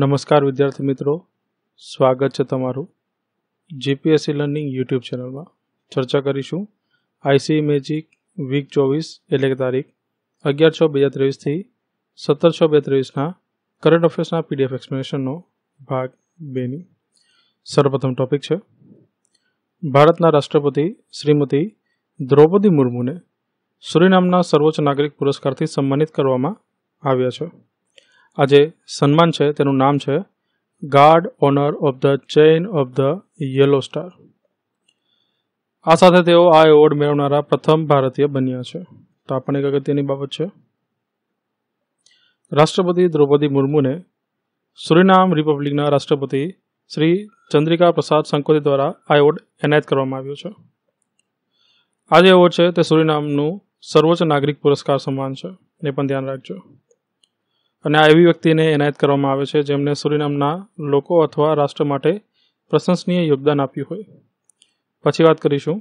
નમસ્કાર વિદ્યાર્થી મિત્રો સ્વાગત છે તમારું જીપીએસસી લર્નિંગ યુટ્યુબ ચેનલમાં ચર્ચા કરીશું આઈસી મેજિક વીક ચોવીસ એટલે કે તારીખ અગિયાર છ બે હજાર ત્રેવીસથી સત્તર છ બે ત્રેવીસના કરંટ અફેર્સના પીડીએફ એક્સપ્લેનેશનનો ભાગ બેની સર્વપ્રથમ ટોપિક છે ભારતના રાષ્ટ્રપતિ શ્રીમતી દ્રૌપદી મુર્મુને સુરીનામના સર્વોચ્ચ નાગરિક પુરસ્કારથી સન્માનિત કરવામાં આવ્યા છે આજે સન્માન છે તેનું નામ છે guard honour of the chain of the yellow star આ સાથે તેઓ આ એવોર્ડ મેળવનારા પ્રથમ ભારતીય બન્યા છે તો આ પણ એક અગત્યની બાબત છે રાષ્ટ્રપતિ દ્રૌપદી મુર્મુને સુરીનામ રિપબ્લિકના રાષ્ટ્રપતિ શ્રી ચંદ્રિકા પ્રસાદ સંકોતિ દ્વારા આ એવોર્ડ એનાયત કરવામાં આવ્યો છે આ જે એવોર્ડ છે તે સુરીનામનું સર્વોચ્ચ નાગરિક પુરસ્કાર સમાન છે એ પણ ધ્યાન રાખજો અને આ એવી વ્યક્તિને એનાયત કરવામાં આવે છે જેમને સુરિનામના લોકો અથવા રાષ્ટ્ર માટે પ્રશંસનીય યોગદાન આપ્યું હોય પછી વાત કરીશું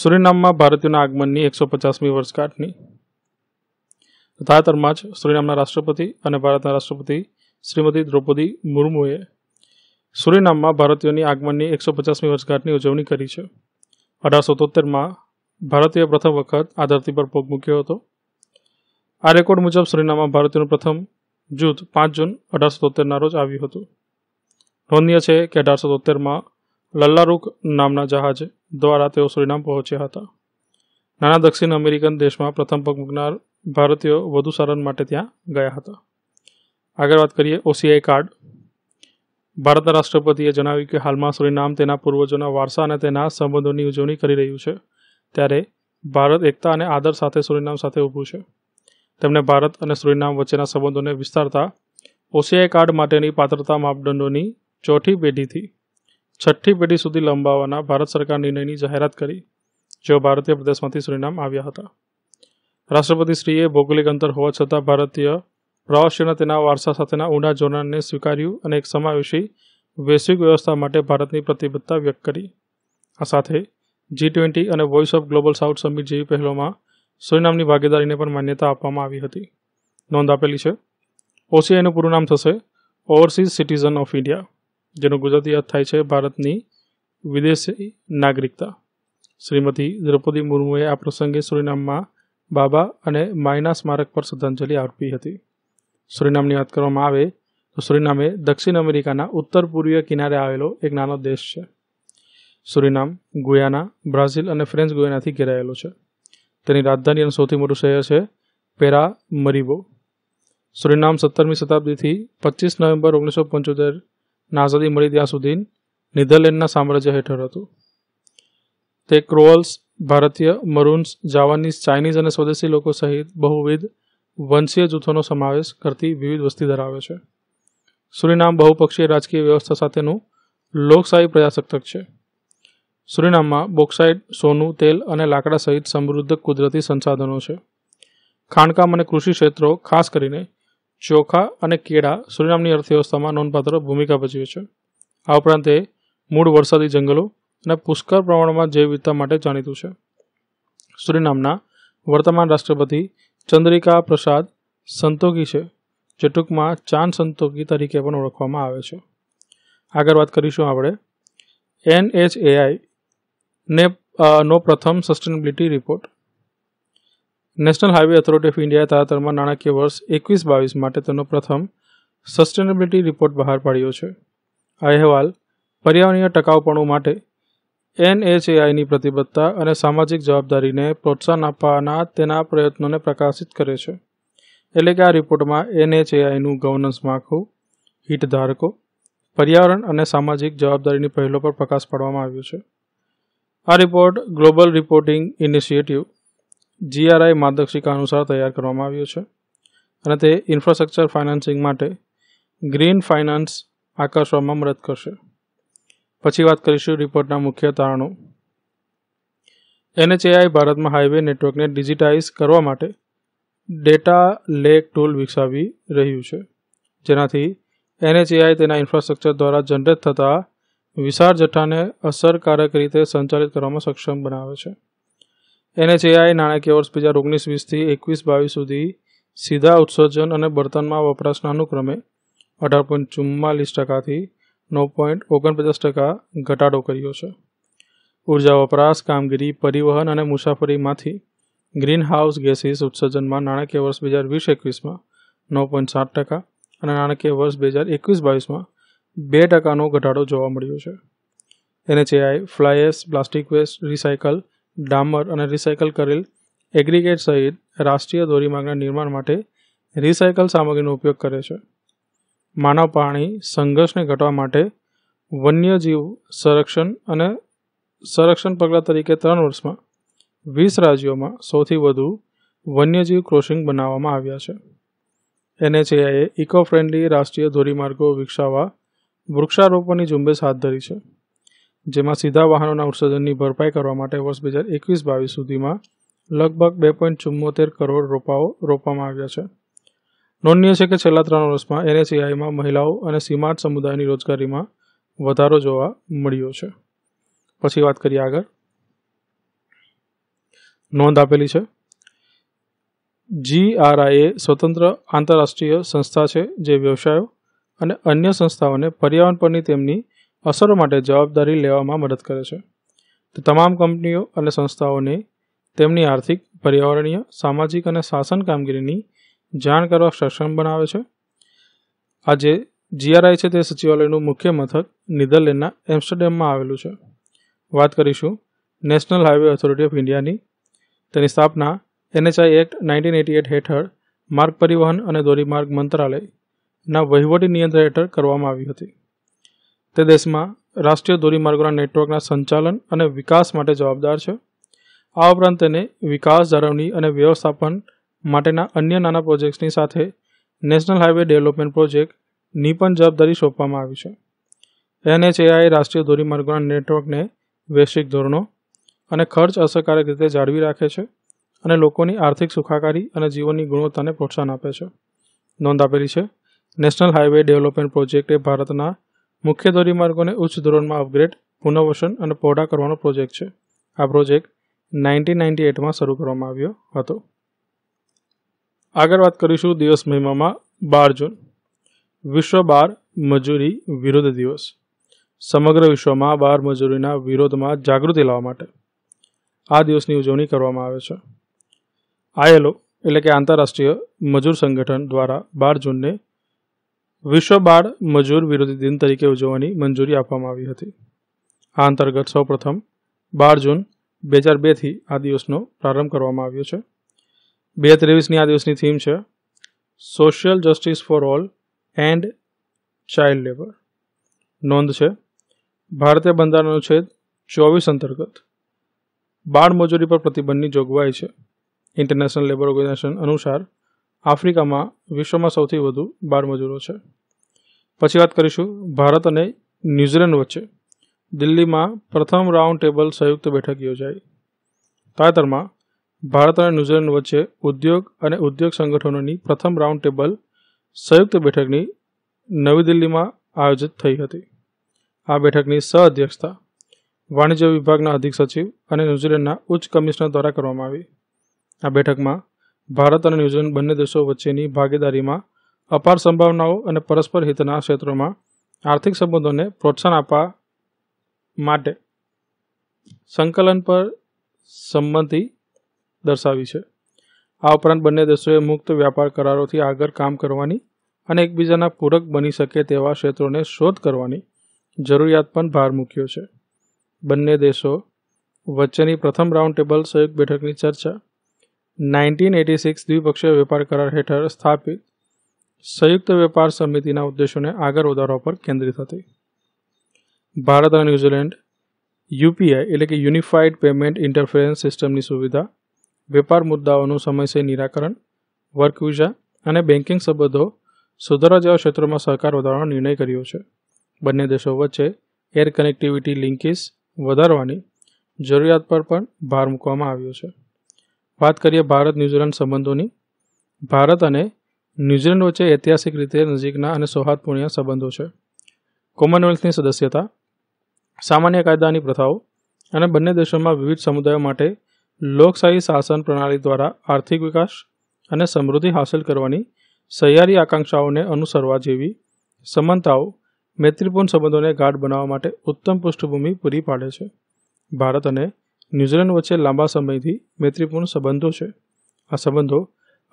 સુરિનામમાં ભારતીયોના આગમનની એકસો પચાસમી વર્ષગાંઠની તાજેતરમાં જ સુરિનામના રાષ્ટ્રપતિ અને ભારતના રાષ્ટ્રપતિ શ્રીમતી દ્રૌપદી મુર્મુએ સુરિનામમાં ભારતીયોની આગમનની એકસો પચાસમી વર્ષગાંઠની ઉજવણી કરી છે અઢારસો તોતેરમાં ભારતીય પ્રથમ વખત આ ધરતી પર પગ મૂક્યો હતો આ રેકોર્ડ મુજબ સુરીનામા ભારતીયોનું પ્રથમ જૂથ પાંચ જૂન અઢારસો તોતેરના રોજ આવ્યું હતું નોંધનીય છે કે અઢારસો તોતેરમાં લલ્લારૂક નામના જહાજ દ્વારા તેઓ સુરીનામ પહોંચ્યા હતા નાના દક્ષિણ અમેરિકન દેશમાં પ્રથમ પગ મૂકનાર ભારતીયો વધુ સારન માટે ત્યાં ગયા હતા આગળ વાત કરીએ ઓસીઆઈ કાર્ડ ભારતના રાષ્ટ્રપતિએ જણાવ્યું કે હાલમાં સુરીનામ તેના પૂર્વજોના વારસા અને તેના સંબંધોની ઉજવણી કરી રહ્યું છે ત્યારે ભારત એકતા અને આદર સાથે સુરીનામ સાથે ઊભું છે તેમણે ભારત અને સુરીનામ વચ્ચેના સંબંધોને વિસ્તારતા ઓસીઆઈ કાર્ડ માટેની પાત્રતા માપદંડોની ચોથી પેઢીથી છઠ્ઠી પેઢી સુધી લંબાવવાના ભારત સરકાર નિર્ણયની જાહેરાત કરી જેઓ ભારતીય પ્રદેશમાંથી સુરીનામ આવ્યા હતા રાષ્ટ્રપતિશ્રીએ ભૌગોલિક અંતર હોવા છતાં ભારતીય પ્રવાસીઓના તેના વારસા સાથેના ઊંડા જોડાણને સ્વીકાર્યું અને એક સમાવેશી વૈશ્વિક વ્યવસ્થા માટે ભારતની પ્રતિબદ્ધતા વ્યક્ત કરી આ સાથે જી ટ્વેન્ટી અને voice of global south summit જેવી પહેલોમાં સુરિનામની ભાગીદારીને પણ માન્યતા આપવામાં આવી હતી નોંધ આપેલી છે ઓસીઆઈનું પૂરું નામ થશે ઓવરસીઝ સિટીઝન ઓફ ઇન્ડિયા જેનો ગુજરાતી અર્થ થાય છે ભારતની વિદેશી નાગરિકતા શ્રીમતી દ્રૌપદી મુર્મુએ આ પ્રસંગે સુરિનામમાં બાબા અને માયના સ્મારક પર શ્રદ્ધાંજલિ અર્પી હતી સુરિનામની વાત કરવામાં આવે તો સુરિનામે દક્ષિણ અમેરિકાના ઉત્તર પૂર્વીય કિનારે આવેલો એક નાનો દેશ છે સુરિનામ ગુયાના બ્રાઝિલ અને ફ્રેન્ચ ગુયાનાથી ઘેરાયેલો છે તેની રાજધાની અને સૌથી મોટું શહેર છે પેરા મરીબો સુરીનામ સત્તરમી શતાબ્દીથી પચીસ નવેમ્બર ઓગણીસો પંચોતેરના આઝાદી મળી ત્યાં સુધી નેધરલેન્ડના સામ્રાજ્ય હેઠળ હતું તે ક્રોઅલ્સ ભારતીય મરૂન્સ જાવાનીઝ ચાઇનીઝ અને સ્વદેશી લોકો સહિત બહુવિધ વંશીય જૂથોનો સમાવેશ કરતી વિવિધ વસ્તી ધરાવે છે સુરીનામ બહુપક્ષીય રાજકીય વ્યવસ્થા સાથેનું લોકશાહી પ્રજાસત્તાક છે સુરીનામમાં બોક્સાઇટ સોનું તેલ અને લાકડા સહિત સમૃદ્ધ કુદરતી સંસાધનો છે ખાણકામ અને કૃષિ ક્ષેત્રો ખાસ કરીને ચોખા અને કેળા સુરીનામની અર્થવ્યવસ્થામાં નોંધપાત્ર ભૂમિકા ભજવે છે આ ઉપરાંત એ મૂળ વરસાદી જંગલો અને પુષ્કળ પ્રમાણમાં જૈવવિધતા માટે જાણીતું છે સુરીનામના વર્તમાન રાષ્ટ્રપતિ ચંદ્રિકા પ્રસાદ સંતોકી છે જે ટૂંકમાં ચાંદ સંતોકી તરીકે પણ ઓળખવામાં આવે છે આગળ વાત કરીશું આપણે એન એઆઈ ને નો પ્રથમ sustainability report national highway authority of India તાજેતરમાં નાણાકીય વર્ષ એકવીસ બાવીસ માટે તેનો પ્રથમ સસ્ટેનેબિલિટી રિપોર્ટ બહાર પાડ્યો છે આ અહેવાલ પર્યાવરણીય ટકાઉપણું માટે એનએચએઆઈની પ્રતિબદ્ધતા અને સામાજિક જવાબદારીને પ્રોત્સાહન આપવાના તેના પ્રયત્નોને પ્રકાશિત કરે છે એટલે કે આ રિપોર્ટમાં એનએચએઆઈનું ગવર્નન્સ માળખું હિતધારકો પર્યાવરણ અને સામાજિક જવાબદારીની પહેલો પર પ્રકાશ પાડવામાં આવ્યો છે આ report global reporting initiative GRI માર્ગદર્શિકા અનુસાર તૈયાર કરવામાં આવ્યો છે અને તે ઇન્ફ્રાસ્ટ્રક્ચર ફાઇનાન્સિંગ માટે ગ્રીન ફાઇનાન્સ આકર્ષવામાં મદદ કરશે પછી વાત કરીશું રિપોર્ટના મુખ્ય તારણો એનએચએઆઈ ભારતમાં હાઇવે નેટવર્કને ડિજિટાઇઝ કરવા માટે ડેટા લેક ટૂલ વિકસાવી રહ્યું છે જેનાથી એનએચએઆઈ તેના ઇન્ફ્રાસ્ટ્રક્ચર દ્વારા જનરેટ થતા વિશાળ જથ્થાને અસરકારક રીતે સંચાલિત કરવામાં સક્ષમ બનાવે છે એનએચએઆઈ નાણાકીય વર્ષ બે હજાર ઓગણીસ વીસથી એકવીસ બાવીસ સુધી સીધા ઉત્સર્જન અને બર્તનમાં વપરાશના અનુક્રમે અઢાર પોઈન્ટ ચુમ્માલીસ ટકાથી નવ પોઈન્ટ ઓગણપચાસ ટકા ઘટાડો કર્યો છે ઉર્જા વપરાશ કામગીરી પરિવહન અને મુસાફરીમાંથી ગ્રીન હાઉસ ગેસીસ ઉત્સર્જનમાં નાણાકીય વર્ષ બે હજાર વીસ એકવીસમાં નવ પોઈન્ટ સાત ટકા અને નાણાકીય વર્ષ બે હજાર એકવીસ બાવીસમાં બે ટકાનો ઘટાડો જોવા મળ્યો છે NHAI fly ash plastic waste recycle ડામર અને રિસાયકલ કરેલ એગ્રીગેટ સહિત રાષ્ટ્રીય ધોરીમાર્ગના નિર્માણ માટે રિસાયકલ સામગ્રીનો ઉપયોગ કરે છે માનવ પાણી સંઘર્ષને ઘટવા માટે વન્યજીવ સંરક્ષણ અને સંરક્ષણ પગલાં તરીકે ત્રણ વર્ષમાં વીસ રાજ્યોમાં સૌથી વધુ વન્યજીવ ક્રોસિંગ બનાવવામાં આવ્યા છે એનએચએઆઈએ ઇકો ફ્રેન્ડલી રાષ્ટ્રીય ધોરીમાર્ગો વિકસાવવા વૃક્ષારોપણની ઝુંબેશ હાથ ધરી છે જેમાં સીધા વાહનોના ઉત્સર્જનની ભરપાઈ કરવા માટે વર્ષ બે હજાર એકવીસ બાવીસ સુધીમાં લગભગ બે પોઈન્ટ ચુમ્મોતેર કરોડ રોપાઓ રોપવામાં આવ્યા છે નોંધનીય છે કે છેલ્લા ત્રણ વર્ષમાં એનએસીઆઈમાં મહિલાઓ અને સીમાર્ટ સમુદાયની રોજગારીમાં વધારો જોવા મળ્યો છે પછી વાત કરીએ આગળ નોંધ આપેલી છે જીઆરઆઈ એ સ્વતંત્ર આંતરરાષ્ટ્રીય સંસ્થા છે જે વ્યવસાયો અને અન્ય સંસ્થાઓને પર્યાવરણ પરની તેમની અસરો માટે જવાબદારી લેવામાં મદદ કરે છે તે તમામ કંપનીઓ અને સંસ્થાઓને તેમની આર્થિક પર્યાવરણીય સામાજિક અને શાસન કામગીરીની જાણ કરવા સક્ષમ બનાવે છે આજે જીઆરઆઈ છે તે સચિવાલયનું મુખ્ય મથક નીધરલેન્ડના એમ્સ્ટરડેમમાં આવેલું છે વાત કરીશું નેશનલ હાઇવે ઓથોરિટી ઓફ ઇન્ડિયાની તેની સ્થાપના NHI act nineteen eighty eight હેઠળ માર્ગ પરિવહન અને ધોરીમાર્ગ મંત્રાલય ના વહીવટી નિયંત્રણ હેઠળ કરવામાં આવી હતી તે દેશમાં રાષ્ટ્રીય ધોરીમાર્ગોના નેટવર્કના સંચાલન અને વિકાસ માટે જવાબદાર છે આ ઉપરાંત તેને વિકાસ જાળવણી અને વ્યવસ્થાપન માટેના અન્ય નાના પ્રોજેક્ટ્સની સાથે નેશનલ હાઇવે ડેવલપમેન્ટ પ્રોજેક્ટની પણ જવાબદારી સોંપવામાં આવી છે એનએચએઆઈ રાષ્ટ્રીય ધોરીમાર્ગોના નેટવર્કને વૈશ્વિક ધોરણો અને ખર્ચ અસરકારક રીતે જાળવી રાખે છે અને લોકોની આર્થિક સુખાકારી અને જીવનની ગુણવત્તાને પ્રોત્સાહન આપે છે નોંધ આપેલી છે નેશનલ હાઇવે ડેવલપમેન્ટ પ્રોજેક્ટ એ ભારતના મુખ્ય ધોરીમાર્ગોને ઉચ્ચ ધોરણમાં અપગ્રેડ પુનર્વસન અને પહોળા કરવાનો પ્રોજેક્ટ છે આ પ્રોજેક્ટ નાઇન્ટીન નાઇન્ટી એટમાં શરૂ કરવામાં આવ્યો હતો આગળ વાત કરીશું દિવસ મહિમામાં બાર જૂન વિશ્વ બાર મજૂરી વિરોધ દિવસ સમગ્ર વિશ્વમાં બાર મજૂરીના વિરોધમાં જાગૃતિ લાવવા માટે આ દિવસની ઉજવણી કરવામાં આવે છે આઈએલઓ એટલે કે આંતરરાષ્ટ્રીય મજૂર સંગઠન દ્વારા બાર જૂનને વિશ્વ બાળ મજૂર વિરોધી દિન તરીકે ઉજવવાની મંજૂરી આપવામાં આવી હતી આ અંતર્ગત સૌપ્રથમ બાર જૂન બે હજાર બેથી આ દિવસનો પ્રારંભ કરવામાં આવ્યો છે બે ત્રેવીસની આ દિવસની થીમ છે social justice for all and child labour નોંધ છે ભારતીય બંધારણનો છેદ ચોવીસ અંતર્ગત બાળ મજૂરી પર પ્રતિબંધની જોગવાઈ છે ઇન્ટરનેશનલ લેબર ઓર્ગેનાઇઝેશન અનુસાર આફ્રિકામાં વિશ્વમાં સૌથી વધુ બાળમજૂરો છે પછી વાત કરીશું ભારત અને ન્યૂઝીલેન્ડ વચ્ચે દિલ્હીમાં પ્રથમ રાઉન્ડ ટેબલ સંયુક્ત બેઠક યોજાઈ તાજેતરમાં ભારત અને ન્યૂઝીલેન્ડ વચ્ચે ઉદ્યોગ અને ઉદ્યોગ સંગઠનોની પ્રથમ રાઉન્ડ ટેબલ સંયુક્ત બેઠકની નવી દિલ્હીમાં આયોજિત થઈ હતી આ બેઠકની સહ અધ્યક્ષતા વાણિજ્ય વિભાગના અધિક સચિવ અને ન્યૂઝીલેન્ડના ઉચ્ચ કમિશનર દ્વારા કરવામાં આવી આ બેઠકમાં ભારત અને ન્યૂઝીલેન્ડ બંને દેશો વચ્ચેની ભાગીદારીમાં અપાર સંભાવનાઓ અને પરસ્પર હિતના ક્ષેત્રોમાં આર્થિક સંબંધોને પ્રોત્સાહન આપવા માટે સંકલન પર સંમતિ દર્શાવી છે આ ઉપરાંત બંને દેશોએ મુક્ત વ્યાપાર કરારોથી આગળ કામ કરવાની અને એકબીજાના પૂરક બની શકે તેવા ક્ષેત્રોને શોધ કરવાની જરૂરિયાત પણ ભાર મૂક્યો છે બંને દેશો વચ્ચેની પ્રથમ રાઉન્ડ ટેબલ સહયોગ બેઠકની ચર્ચા નાઇન્ટીન એટી સિક્સ દ્વિપક્ષીય વેપાર કરાર હેઠળ સ્થાપિત સંયુક્ત વેપાર સમિતિના ઉદ્દેશોને આગળ વધારવા પર કેન્દ્રિત હતી ભારત અને ન્યૂઝીલેન્ડ યુપીઆઈ એટલે કે યુનિફાઈડ પેમેન્ટ ઇન્ટરફેરન્સ સિસ્ટમની સુવિધા વેપાર મુદ્દાઓનું સમયસર નિરાકરણ વર્ક વિઝા અને બેન્કિંગ સંબંધો સુધારા જેવા ક્ષેત્રોમાં સહકાર વધારવાનો નિર્ણય કર્યો છે બંને દેશો વચ્ચે એર કનેક્ટિવિટી લિંકેજ વધારવાની જરૂરિયાત પર પણ ભાર મૂકવામાં આવ્યો છે વાત કરીએ ભારત ન્યૂઝીલેન્ડ સંબંધોની ભારત અને ન્યૂઝીલેન્ડ વચ્ચે ઐતિહાસિક રીતે નજીકના અને સૌહાર્દપૂર્ણ સંબંધો છે કોમનવેલ્થની સદસ્યતા સામાન્ય કાયદાની પ્રથાઓ અને બંને દેશોમાં વિવિધ સમુદાયો માટે લોકશાહી શાસન પ્રણાલી દ્વારા આર્થિક વિકાસ અને સમૃદ્ધિ હાંસલ કરવાની સહિયારી આકાંક્ષાઓને અનુસરવા જેવી સમાનતાઓ મૈત્રીપૂર્ણ સંબંધોને ગાઢ બનાવવા માટે ઉત્તમ પૃષ્ઠભૂમિ પૂરી પાડે છે ભારત અને ન્યૂઝીલેન્ડ વચ્ચે લાંબા સમયથી મૈત્રીપૂર્ણ સંબંધો છે આ સંબંધો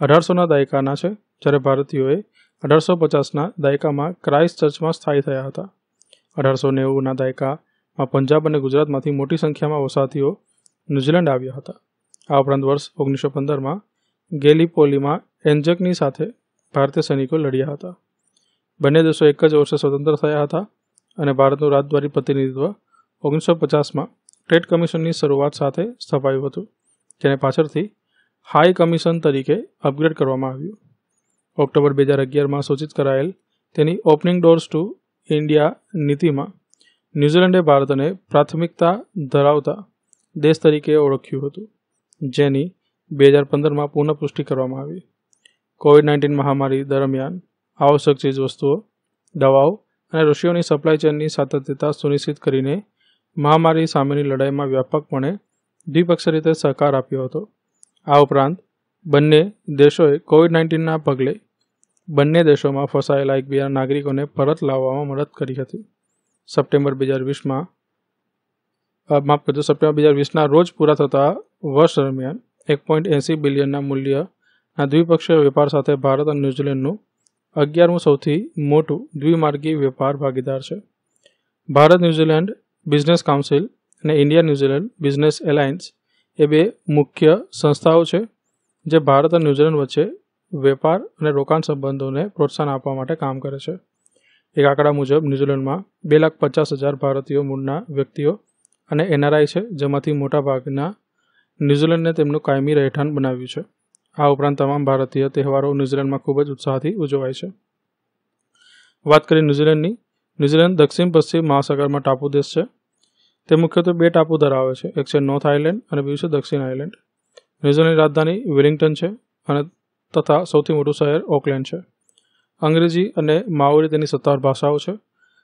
અઢારસોના દાયકાના છે જ્યારે ભારતીયોએ અઢારસો પચાસના દાયકામાં ક્રાઇસ્ટ ચર્ચમાં સ્થાયી થયા હતા અઢારસો નેવુંના દાયકામાં પંજાબ અને ગુજરાતમાંથી મોટી સંખ્યામાં વસાતીઓ ન્યૂઝીલેન્ડ આવ્યા હતા આ ઉપરાંત વર્ષ ઓગણીસો પંદરમાં ગેલીપોલીમાં એન્જકની સાથે ભારતીય સૈનિકો લડ્યા હતા બંને દેશો એક જ વર્ષે સ્વતંત્ર થયા હતા અને ભારતનું રાજદ્વારી પ્રતિનિધિત્વ ઓગણીસો પચાસમાં ટ્રેડ કમિશનની શરૂઆત સાથે સ્થપાયું હતું જેને પાછળથી હાઈ કમિશન તરીકે અપગ્રેડ કરવામાં આવ્યું ઓક્ટોબર બે હજાર અગિયારમાં સૂચિત કરાયેલ તેની ઓપનિંગ ડોર્સ ટુ ઇન્ડિયા નીતિમાં ન્યૂઝીલેન્ડે ભારતને પ્રાથમિકતા ધરાવતા દેશ તરીકે ઓળખ્યું હતું જેની બે હજાર પંદરમાં પુનઃપુષ્ટિ કરવામાં આવી કોવિડ નાઇન્ટીન મહામારી દરમિયાન આવશ્યક ચીજ વસ્તુઓ દવાઓ અને ઋષિઓની સપ્લાય ચેનની સાતત્યતા સુનિશ્ચિત કરીને મહામારી સામેની લડાઈમાં વ્યાપકપણે દ્વિપક્ષીય રીતે સહકાર આપ્યો હતો આ ઉપરાંત બંને દેશોએ કોવિડ નાઇન્ટીનના પગલે બંને દેશોમાં ફસાયેલા એકબીજાના નાગરિકોને પરત લાવવામાં મદદ કરી હતી સપ્ટેમ્બર બે હજાર વીસમાં માફ કરજો સપ્ટેમ્બર બે હજાર વીસના રોજ પૂરા થતા વર્ષ દરમિયાન એક પોઈન્ટ એંસી બિલિયનના મૂલ્યના દ્વિપક્ષીય વેપાર સાથે ભારત અને ન્યૂઝીલેન્ડનું અગિયારમું સૌથી મોટું દ્વિમાર્ગી વેપાર ભાગીદાર છે ભારત ન્યૂઝીલેન્ડ બિઝનેસ કાઉન્સિલ અને ઇન્ડિયા ન્યૂઝીલેન્ડ બિઝનેસ એલાયન્સ એ બે મુખ્ય સંસ્થાઓ છે જે ભારત અને ન્યૂઝીલેન્ડ વચ્ચે વેપાર અને રોકાણ સંબંધોને પ્રોત્સાહન આપવા માટે કામ કરે છે એક આંકડા મુજબ ન્યૂઝીલેન્ડમાં બે લાખ પચાસ હજાર ભારતીયો મૂળના વ્યક્તિઓ અને એનઆરઆઈ છે જેમાંથી મોટાભાગના ન્યૂઝીલેન્ડને તેમનું કાયમી રહેઠાણ બનાવ્યું છે આ ઉપરાંત તમામ ભારતીય તહેવારો ન્યૂઝીલેન્ડમાં ખૂબ જ ઉત્સાહથી ઉજવાય છે વાત કરીએ ન્યૂઝીલેન્ડની ન્યૂઝીલેન્ડ દક્ષિણ પશ્ચિમ મહાસાગરમાં ટાપુ દેશ છે તે મુખ્યત્વે બે ટાપુ ધરાવે છે એક છે નોર્થ આઇલેન્ડ અને બીજું છે દક્ષિણ આઇલેન્ડ ન્યૂઝીલેન્ડની રાજધાની વિલિંગ્ટન છે અને તથા સૌથી મોટું શહેર ઓકલેન્ડ છે અંગ્રેજી અને માઓરી તેની સત્તાવાર ભાષાઓ છે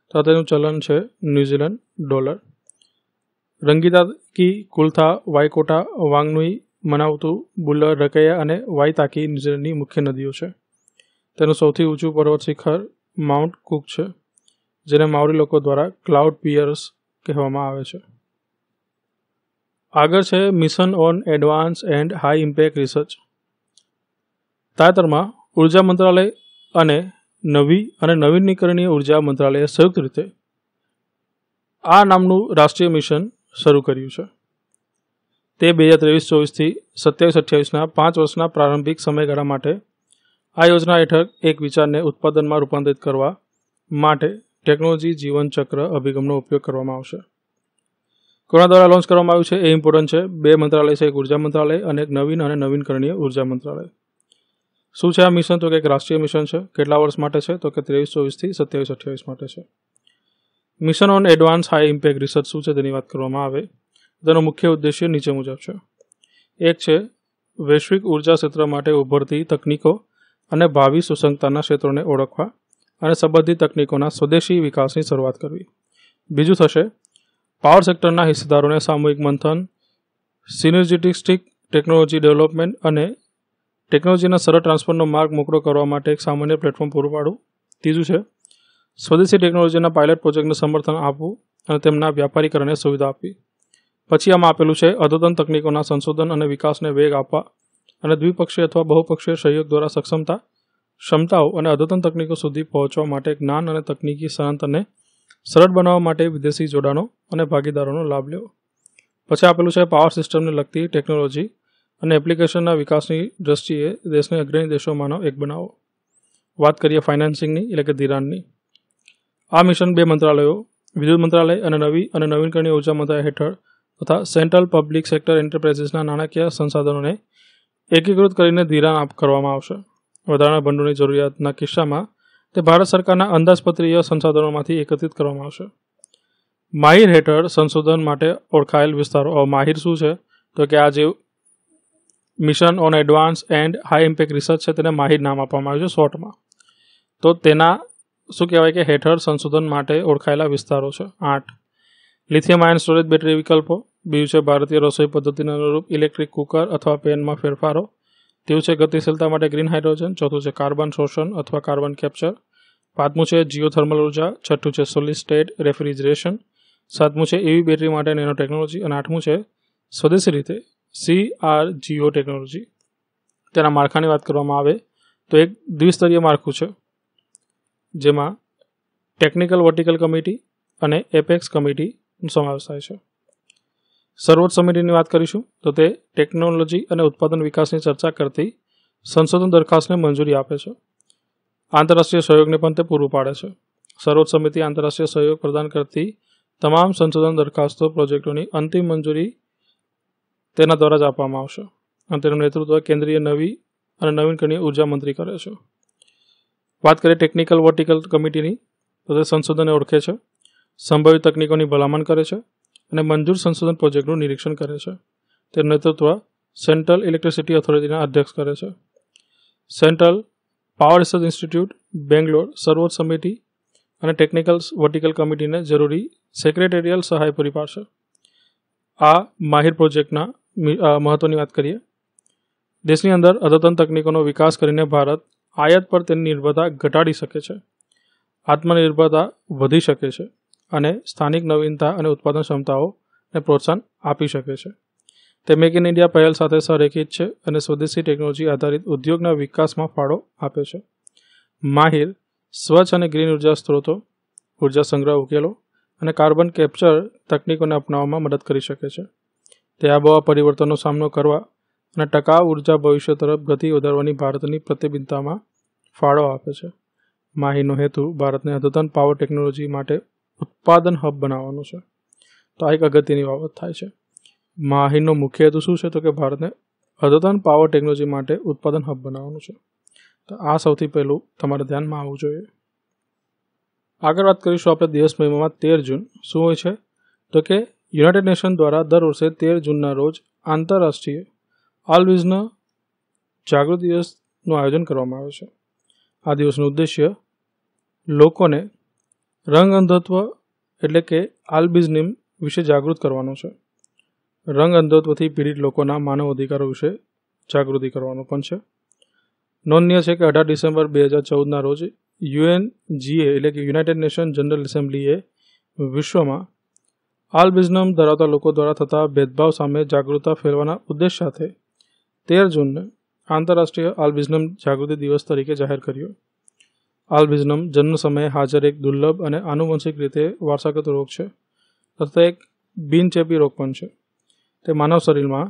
તથા તેનું ચલન છે ન્યૂઝીલેન્ડ ડોલર રંગીતા કી કુલથા વાયકોટા વાંગનુઈ મનાવતું બુલર રકૈયા અને વાયતાકી ન્યૂઝીલેન્ડની મુખ્ય નદીઓ છે તેનું સૌથી ઊંચું પર્વત શિખર માઉન્ટ કુક છે જેને માઓરી લોકો દ્વારા ક્લાઉડ પિયર્સ કહેવામાં આવે છે આગળ છે mission on advance and high impact research તાજેતરમાં ઉર્જા મંત્રાલય અને નવી અને નવીનીકરણીય ઉર્જા મંત્રાલયે સંયુક્ત રીતે આ નામનું રાષ્ટ્રીય મિશન શરૂ કર્યું છે તે બે હજાર ત્રેવીસ ચોવીસથી સત્યાવીસ અઠ્યાવીસના પાંચ વર્ષના પ્રારંભિક સમયગાળા માટે આ યોજના હેઠળ એક વિચારને ઉત્પાદનમાં રૂપાંતરિત કરવા માટે ટેકનોલોજી જીવનચક્ર અભિગમનો ઉપયોગ કરવામાં આવશે કોના દ્વારા લોન્ચ કરવામાં આવ્યું છે એ ઇમ્પોર્ટન્ટ છે બે મંત્રાલય છે એક ઉર્જા મંત્રાલય અને એક નવીન અને નવીનકરણીય ઉર્જા મંત્રાલય શું છે આ મિશન તો કે એક રાષ્ટ્રીય મિશન છે કેટલા વર્ષ માટે છે તો કે ત્રેવીસ ચોવીસથી સત્યાવીસ અઠ્યાવીસ માટે છે mission on advance high impact research શું છે તેની વાત કરવામાં આવે તેનો મુખ્ય ઉદ્દેશ્ય નીચે મુજબ છે એક છે વૈશ્વિક ઉર્જા ક્ષેત્ર માટે ઉભરતી તકનીકો અને ભાવિ સુસંગતાના ક્ષેત્રોને ઓળખવા અને સંબંધિત તકનીકોના સ્વદેશી વિકાસની શરૂઆત કરવી બીજું થશે પાવર સેક્ટરના હિસ્સેદારોને સામૂહિક મંથન સિનર્જિટિસ્ટિક ટેકનોલોજી ડેવલપમેન્ટ અને ટેકનોલોજીના સરળ ટ્રાન્સફરનો માર્ગ મોકળો કરવા માટે એક સામાન્ય પ્લેટફોર્મ પૂરું પાડવું ત્રીજું છે સ્વદેશી ટેકનોલોજીના પાયલટ પ્રોજેક્ટને સમર્થન આપવું અને તેમના વ્યાપારીકરણને સુવિધા આપવી પછી આમાં આપેલું છે અદ્યતન તકનીકોના સંશોધન અને વિકાસને વેગ આપવા અને દ્વિપક્ષીય અથવા બહુપક્ષીય સહયોગ દ્વારા સક્ષમતા ક્ષમતાઓ અને અદ્યતન તકનીકો સુધી પહોંચવા માટે જ્ઞાન અને તકનીકી સ્થળાંતરને સરળ બનાવવા માટે વિદેશી જોડાણો અને ભાગીદારોનો લાભ લ્યો પછી આપેલું છે પાવર સિસ્ટમને લગતી ટેકનોલોજી અને એપ્લિકેશનના વિકાસની દ્રષ્ટિએ દેશને અગ્રણી દેશોમાંનો એક બનાવો વાત કરીએ ફાઇનાન્સિંગની એટલે કે ધિરાણની આ મિશન બે મંત્રાલયો વિદ્યુત મંત્રાલય અને નવી અને નવીનકરણીય ઉર્જા મંત્રાલય હેઠળ તથા સેન્ટ્રલ પબ્લિક સેક્ટર એન્ટરપ્રાઇઝીસના નાણાકીય સંસાધનોને એકીકૃત કરીને ધિરાણ કરવામાં આવશે વધારાના ભંડોળની જરૂરિયાતના કિસ્સામાં તે ભારત સરકારના અંદાજપત્રીય સંસાધનોમાંથી એકત્રિત કરવામાં આવશે માહિર હેઠળ સંશોધન માટે ઓળખાયેલ વિસ્તારો માહિર શું છે તો કે આ જે mission on advance and high impact research છે તેને માહિર નામ આપવામાં આવ્યું છે શોર્ટમાં તો તેના શું કહેવાય કે હેઠળ સંશોધન માટે ઓળખાયેલા વિસ્તારો છે આઠ લિથિયમ આયન સ્ટોરેજ બેટરી વિકલ્પો બીજું છે ભારતીય રસોઈ પદ્ધતિને અનુરૂપ ઇલેક્ટ્રિક કુકર અથવા પેનમાં ફેરફારો તેવું છે ગતિશીલતા માટે ગ્રીન હાઇડ્રોજન ચોથું છે કાર્બન શોષણ અથવા કાર્બન કેપ્ચર પાંચમું છે જીઓથર્મલ ઉર્જા છઠ્ઠું છે સોલિડ સ્ટેટ રેફ્રિજરેશન સાતમું છે એવી બેટરી માટે નેનો ટેકનોલોજી અને આઠમું છે સ્વદેશી રીતે સી આર જીઓ ટેકનોલોજી તેના માળખાની વાત કરવામાં આવે તો એક દ્વિસ્તરીય માળખું છે જેમાં ટેકનિકલ વર્ટિકલ કમિટી અને એપેક્સ કમિટીનો સમાવેશ થાય છે સર્વોચ્ચ સમિતિની વાત કરીશું તો તે ટેકનોલોજી અને ઉત્પાદન વિકાસની ચર્ચા કરતી સંશોધન દરખાસ્તને મંજૂરી આપે છે આંતરરાષ્ટ્રીય સહયોગને પણ તે પૂરું પાડે છે સર્વોચ્ચ સમિતિ આંતરરાષ્ટ્રીય સહયોગ પ્રદાન કરતી તમામ સંશોધન દરખાસ્તો પ્રોજેક્ટોની અંતિમ મંજૂરી તેના દ્વારા જ આપવામાં આવશે અને તેનું નેતૃત્વ કેન્દ્રીય નવી અને નવીનકરણીય ઉર્જા મંત્રી કરે છે વાત કરીએ ટેકનિકલ વર્ટિકલ કમિટીની તો તે સંશોધનને ઓળખે છે સંભવિત તકનીકોની ભલામણ કરે છે અને મંજૂર સંશોધન પ્રોજેક્ટનું નિરીક્ષણ કરે છે તે નેતૃત્વ સેન્ટ્રલ ઇલેક્ટ્રિસિટી ઓથોરિટીના અધ્યક્ષ કરે છે central power research institute Bangalore સર્વોચ્ચ સમિતિ અને ટેકનિકલ વર્ટિકલ કમિટીને જરૂરી સેક્રેટેરિયલ સહાય પૂરી પાડશે આ માહિર પ્રોજેક્ટના મહત્ત્વની વાત કરીએ દેશની અંદર અદ્યતન તકનીકોનો વિકાસ કરીને ભારત આયાત પર તેની નિર્ભરતા ઘટાડી શકે છે આત્મનિર્ભરતા વધી શકે છે અને સ્થાનિક નવીનતા અને ઉત્પાદન ક્ષમતાઓને પ્રોત્સાહન આપી શકે છે તે મેક ઇન ઇન્ડિયા પહેલ સાથે સંરેખિત છે અને સ્વદેશી ટેકનોલોજી આધારિત ઉદ્યોગના વિકાસમાં ફાળો આપે છે માહિર સ્વચ્છ અને ગ્રીન ઉર્જા સ્ત્રોતો ઉર્જા સંગ્રહ ઉકેલો અને કાર્બન કેપ્ચર તકનીકોને અપનાવવામાં મદદ કરી શકે છે તે આબોહવા પરિવર્તનનો સામનો કરવા અને ટકાઉ ઉર્જા ભવિષ્ય તરફ ગતિ વધારવાની ભારતની પ્રતિબદ્ધતામાં ફાળો આપે છે માહિનો હેતુ ભારતને અદ્યતન પાવર ટેકનોલોજી માટે ઉત્પાદન હબ બનાવવાનું છે તો આ એક અગત્યની બાબત થાય છે માહિનો મુખ્ય હેતુ શું છે તો કે ભારતને અદ્યતન પાવર ટેકનોલોજી માટે ઉત્પાદન હબ બનાવવાનું છે તો આ સૌથી પહેલું તમારે ધ્યાનમાં આવવું જોઈએ આગળ વાત કરીશું આપણે દિવસ મહિમામાં તેર જૂન શું હોય છે તો કે યુનાઇટેડ નેશન દ્વારા દર વર્ષે તેર જૂનના રોજ આંતરરાષ્ટ્રીય આલ્વિઝના જાગૃત દિવસનું આયોજન કરવામાં આવે છે આ દિવસનો ઉદ્દેશ્ય લોકોને રંગ અંધત્વ એટલે કે આલ્બિઝનિમ વિશે જાગૃત કરવાનો છે રંગ અંધત્વથી પીડિત લોકોના માનવ અધિકારો વિશે જાગૃતિ કરવાનો પણ છે નોંધનીય છે કે અઢાર ડિસેમ્બર બે હજાર ચૌદના રોજ યુએન જીએ એટલે કે યુનાઇટેડ નેશન જનરલ એસેમ્બલીએ વિશ્વમાં આલ્બિઝનમ ધરાવતા લોકો દ્વારા થતા ભેદભાવ સામે જાગૃતતા ફેલવાના ઉદ્દેશ સાથે તેર જૂનને આંતરરાષ્ટ્રીય આલ્બિઝનમ જાગૃતિ દિવસ તરીકે જાહેર કર્યો આલ્બિઝનમ જન્મ સમયે હાજર એક દુર્લભ અને આનુવંશિક રીતે વારસાગત રોગ છે તથા એક બિનચેપી રોગ પણ છે તે માનવ શરીરમાં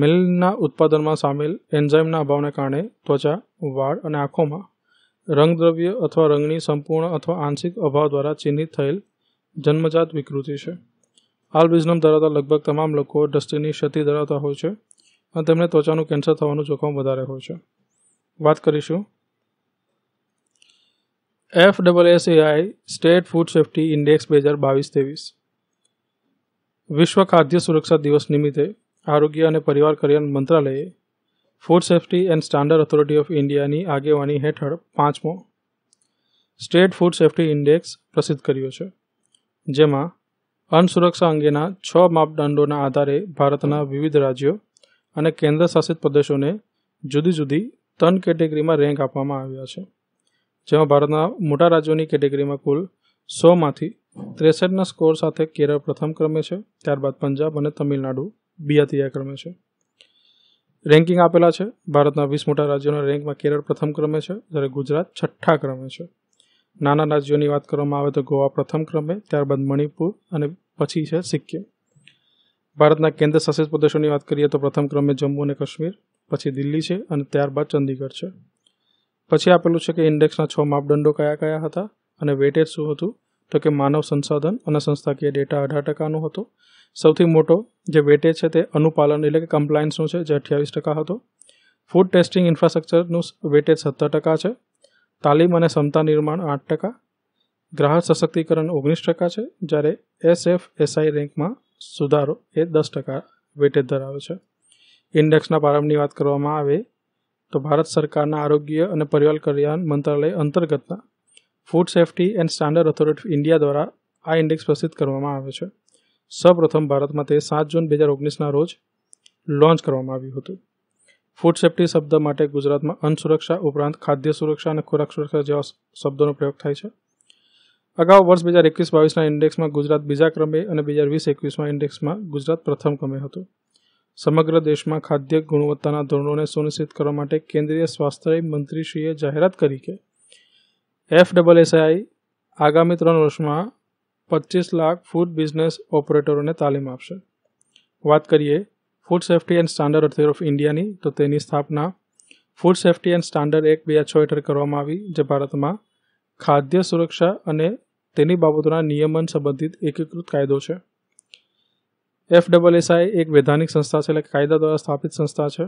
મેલિનના ઉત્પાદનમાં સામેલ એન્ઝાઇમના અભાવને કારણે ત્વચા વાળ અને આંખોમાં રંગદ્રવ્ય અથવા રંગની સંપૂર્ણ અથવા આંશિક અભાવ દ્વારા ચિહ્નિત થયેલ જન્મજાત વિકૃતિ છે આલ્બિઝનમ ધરાવતા લગભગ તમામ લોકો દ્રષ્ટિની ક્ષતિ ધરાવતા હોય છે અને તેમને ત્વચાનું કેન્સર થવાનું જોખમ વધારે હોય છે વાત કરીશું F double S state food safety index બે હજાર બાવીસ ત્રેવીસ વિશ્વ ખાદ્ય સુરક્ષા દિવસ નિમિત્તે આરોગ્ય અને પરિવાર કલ્યાણ મંત્રાલયે food safety and standard authority of ઇન્ડિયાની આગેવાની હેઠળ પાંચમો સ્ટેટ ફૂડ સેફ્ટી ઇન્ડેક્સ પ્રસિદ્ધ કર્યો છે જેમાં અન્ન સુરક્ષા અંગેના છ માપદંડોના આધારે ભારતના વિવિધ રાજ્યો અને કેન્દ્ર શાસિત પ્રદેશોને જુદી જુદી ત્રણ કેટેગરીમાં રેન્ક આપવામાં આવ્યા છે જેમાં ભારતના મોટા રાજ્યોની કેટેગરીમાં કુલ સોમાંથી ત્રેસઠના સ્કોર સાથે કેરળ પ્રથમ ક્રમે છે ત્યારબાદ પંજાબ અને તમિલનાડુ બીજા ત્રીજા ક્રમે છે રેન્કિંગ આપેલા છે ભારતના વીસ મોટા રાજ્યોના રેન્કમાં કેરળ પ્રથમ ક્રમે છે જ્યારે ગુજરાત છઠ્ઠા ક્રમે છે નાના રાજ્યોની વાત કરવામાં આવે તો ગોવા પ્રથમ ક્રમે ત્યારબાદ મણિપુર અને પછી છે સિક્કિમ ભારતના કેન્દ્ર શાસિત પ્રદેશોની વાત કરીએ તો પ્રથમ ક્રમે જમ્મુ અને કાશ્મીર પછી દિલ્હી છે અને ત્યારબાદ ચંદીગઢ છે પછી આપેલું છે કે ઇન્ડેક્સના છ માપદંડો કયા કયા હતા અને વેટેજ શું હતું તો કે માનવ સંસાધન અને સંસ્થાકીય ડેટા અઢાર ટકાનો હતો સૌથી મોટો જે વેટેજ છે તે અનુપાલન એટલે કે કમ્પ્લાયન્સનું છે જે અઠ્યાવીસ ટકા હતો ફૂડ ટેસ્ટિંગ ઇન્ફ્રાસ્ટ્રક્ચરનું વેટેજ સત્તર ટકા છે તાલીમ અને ક્ષમતા નિર્માણ આઠ ટકા ગ્રાહક સશક્તિકરણ ઓગણીસ ટકા છે જ્યારે એસ એસએફ એસઆઈ રેન્કમાં સુધારો એ દસ ટકા વેટેજ ધરાવે છે ઇન્ડેક્સના પ્રારંભની વાત કરવામાં આવે તો ભારત સરકારના આરોગ્ય અને પરિવાર કલ્યાણ મંત્રાલય અંતર્ગતના food safety and standard authority India દ્વારા આ ઇન્ડેક્સ પ્રસિદ્ધ કરવામાં આવે છે સૌપ્રથમ ભારતમાં તે સાત જૂન બે હજાર ઓગણીસના રોજ લોન્ચ કરવામાં આવ્યું હતું ફૂડ સેફ્ટી શબ્દ માટે ગુજરાતમાં અન્ન ઉપરાંત ખાદ્ય સુરક્ષા અને ખોરાક સુરક્ષા જેવા શબ્દોનો પ્રયોગ થાય છે અગાઉ વર્ષ બે હજાર એકવીસ બાવીસના ઇન્ડેક્સમાં ગુજરાત બીજા ક્રમે અને બે હજાર વીસ એકવીસમાં ઇન્ડેક્સમાં ગુજરાત પ્રથમ ક્રમે હતું સમગ્ર દેશમાં ખાદ્ય ગુણવત્તાના ધોરણોને સુનિશ્ચિત કરવા માટે કેન્દ્રીય સ્વાસ્થ્ય મંત્રીશ્રીએ જાહેરાત કરી કે એફ ડબલએસઆઈ આગામી ત્રણ વર્ષમાં પચીસ લાખ ફૂડ બિઝનેસ ઓપરેટરોને તાલીમ આપશે વાત કરીએ food safety and standard authority of ઇન્ડિયાની તો તેની સ્થાપના ફૂડ સેફ્ટી એન્ડ સ્ટાન્ડર્ડ એક બે છ હેઠળ કરવામાં આવી જે ભારતમાં ખાદ્ય સુરક્ષા અને તેની બાબતોના નિયમન સંબંધિત એકીકૃત કાયદો છે એફ ડબલ એસઆઈ એક વૈધાનિક સંસ્થા છે એટલે કાયદા દ્વારા સ્થાપિત સંસ્થા છે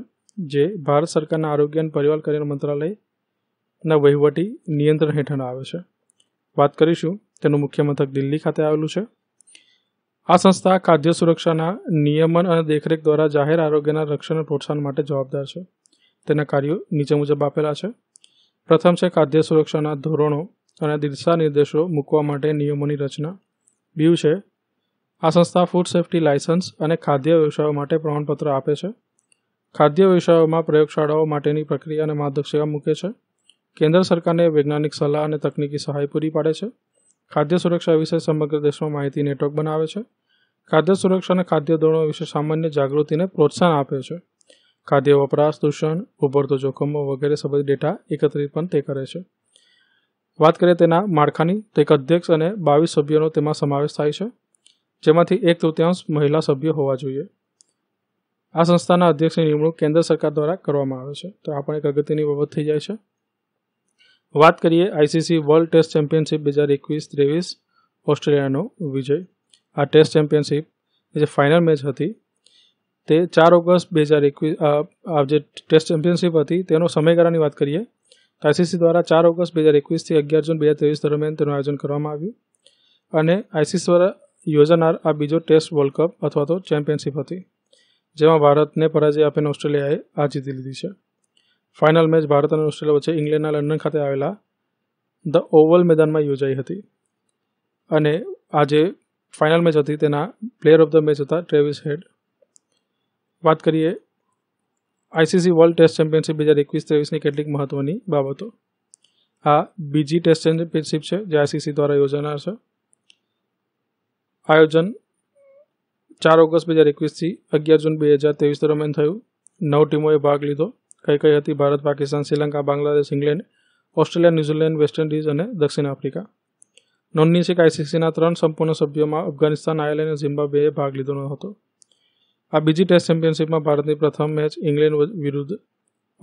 જે ભારત સરકારના આરોગ્ય અને પરિવાર કલ્યાણ મંત્રાલયના વહીવટી નિયંત્રણ હેઠળ આવે છે વાત કરીશું તેનું મુખ્ય મથક દિલ્હી ખાતે આવેલું છે આ સંસ્થા ખાદ્ય સુરક્ષાના નિયમન અને દેખરેખ દ્વારા જાહેર આરોગ્યના રક્ષણ અને પ્રોત્સાહન માટે જવાબદાર છે તેના કાર્યો નીચે મુજબ આપેલા છે પ્રથમ છે ખાદ્ય સુરક્ષાના ધોરણો અને દિશા નિર્દેશો મૂકવા માટે નિયમોની રચના બીજું છે આ સંસ્થા ફૂડ સેફ્ટી લાયસન્સ અને ખાદ્ય વ્યવસાયો માટે પ્રમાણપત્ર આપે છે ખાદ્ય વ્યવસાયોમાં પ્રયોગશાળાઓ માટેની પ્રક્રિયા અને માર્ગદર્શિકા મૂકે છે કેન્દ્ર સરકારને વૈજ્ઞાનિક સલાહ અને તકનીકી સહાય પૂરી પાડે છે ખાદ્ય સુરક્ષા વિશે સમગ્ર દેશમાં માહિતી નેટવર્ક બનાવે છે ખાદ્ય સુરક્ષા અને ખાદ્ય ધોરણો વિશે સામાન્ય જાગૃતિને પ્રોત્સાહન આપે છે ખાદ્ય વપરાશ દૂષણ ઉભરતો જોખમો વગેરે સંબંધિત ડેટા એકત્રિત પણ તે કરે છે વાત કરીએ તેના માળખાની તો એક અધ્યક્ષ અને બાવીસ સભ્યોનો તેમાં સમાવેશ થાય છે જેમાંથી એક તૃતીયાંશ મહિલા સભ્ય હોવા જોઈએ આ સંસ્થાના અધ્યક્ષની નિમણૂક કેન્દ્ર સરકાર દ્વારા કરવામાં આવે છે તો આ પણ એક અગત્યની બાબત થઈ જાય છે વાત કરીએ આઈસીસી વર્લ્ડ ટેસ્ટ ચેમ્પિયનશિપ બે હજાર એકવીસ ત્રેવીસ ઓસ્ટ્રેલિયાનો વિજય આ ટેસ્ટ ચેમ્પિયનશિપ જે ફાઇનલ મેચ હતી તે ચાર ઓગસ્ટ બે હજાર એકવીસ આ જે ટેસ્ટ ચેમ્પિયનશિપ હતી તેનો સમયગાળાની વાત કરીએ તો આઈસીસી દ્વારા ચાર ઓગસ્ટ બે હજાર એકવીસથી અગિયાર જૂન બે હજાર ત્રેવીસ દરમિયાન તેનું આયોજન કરવામાં આવ્યું અને આઈસીસી દ્વારા યોજાનાર આ બીજો ટેસ્ટ વર્લ્ડ કપ અથવા તો ચેમ્પિયનશિપ હતી જેમાં ભારતને પરાજય આપીને ઓસ્ટ્રેલિયાએ આ જીતી લીધી છે ફાઇનલ મેચ ભારત અને ઓસ્ટ્રેલિયા વચ્ચે ઇંગ્લેન્ડના લંડન ખાતે આવેલા ધ ઓવલ મેદાનમાં યોજાઈ હતી અને આજે ફાઇનલ મેચ હતી તેના પ્લેયર ઓફ ધ મેચ હતા ટ્રેવિસ હેડ વાત કરીએ આઈસીસી વર્લ્ડ ટેસ્ટ ચેમ્પિયનશિપ બે હજાર એકવીસ ત્રેવીસની કેટલીક મહત્ત્વની બાબતો આ બીજી ટેસ્ટ ચેમ્પિયનશિપ છે જે આઈસીસી દ્વારા યોજાનાર છે આયોજન ચાર ઓગસ્ટ બે હજાર એકવીસથી અગિયાર જૂન બે હજાર ત્રેવીસ દરમિયાન થયું નવ ટીમોએ ભાગ લીધો કઈ કઈ હતી Bharat Pakistan Sri Lanka Bangladesh England Australia New Zealand West Indies અને દક્ષિણ આફ્રિકા નોંધની છે કે આઈસીસીના ત્રણ સંપૂર્ણ સભ્યોમાં અફઘાનિસ્તાન આયર્લેન્ડ અને ઝિમ્બાબ્વેએ ભાગ લીધો ન હતો આ બીજી ટેસ્ટ ચેમ્પિયનશિપમાં ભારતની પ્રથમ મેચ ઇંગ્લેન્ડ વિરુદ્ધ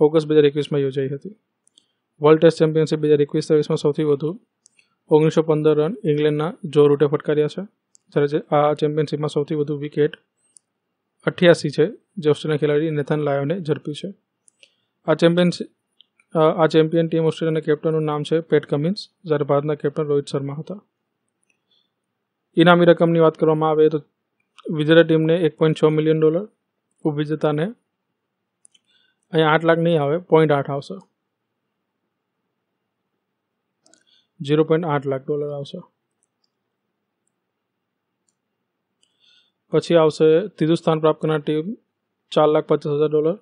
ઓગસ્ટ બે હજાર એકવીસમાં યોજાઈ હતી વર્લ્ડ ટેસ્ટ ચેમ્પિયનશિપ બે હજાર એકવીસ ત્રેવીસમાં સૌથી વધુ ઓગણીસો પંદર રન ઇંગ્લેન્ડના જો રૂટે ફટકાર્યા છે જ્યારે આ ચેમ્પિયનશિપમાં સૌથી વધુ વિકેટ અઠ્યાસી છે જે ઓસ્ટ્રેલિયન ખેલાડી નેથન લાયોને ઝડપી છે આ ચેમ્પિયન આ ચેમ્પિયન ટીમ ઓસ્ટ્રેલિયાના કેપ્ટનનું નામ છે પેટ કમિન્સ જ્યારે ભારતના કેપ્ટન રોહિત શર્મા હતા ઇનામી રકમની વાત કરવામાં આવે તો વિજેતા ટીમને એક પોઈન્ટ છ મિલિયન ડોલર ઉપવિજેતાને અહીંયા આઠ લાખ નહીં આવે પોઈન્ટ આઠ આવશે ઝીરો પોઈન્ટ આઠ લાખ ડોલર આવશે પછી આવશે ત્રીજું સ્થાન પ્રાપ્ત કરનાર ટીમ ચાર લાખ પચાસ હજાર ડોલર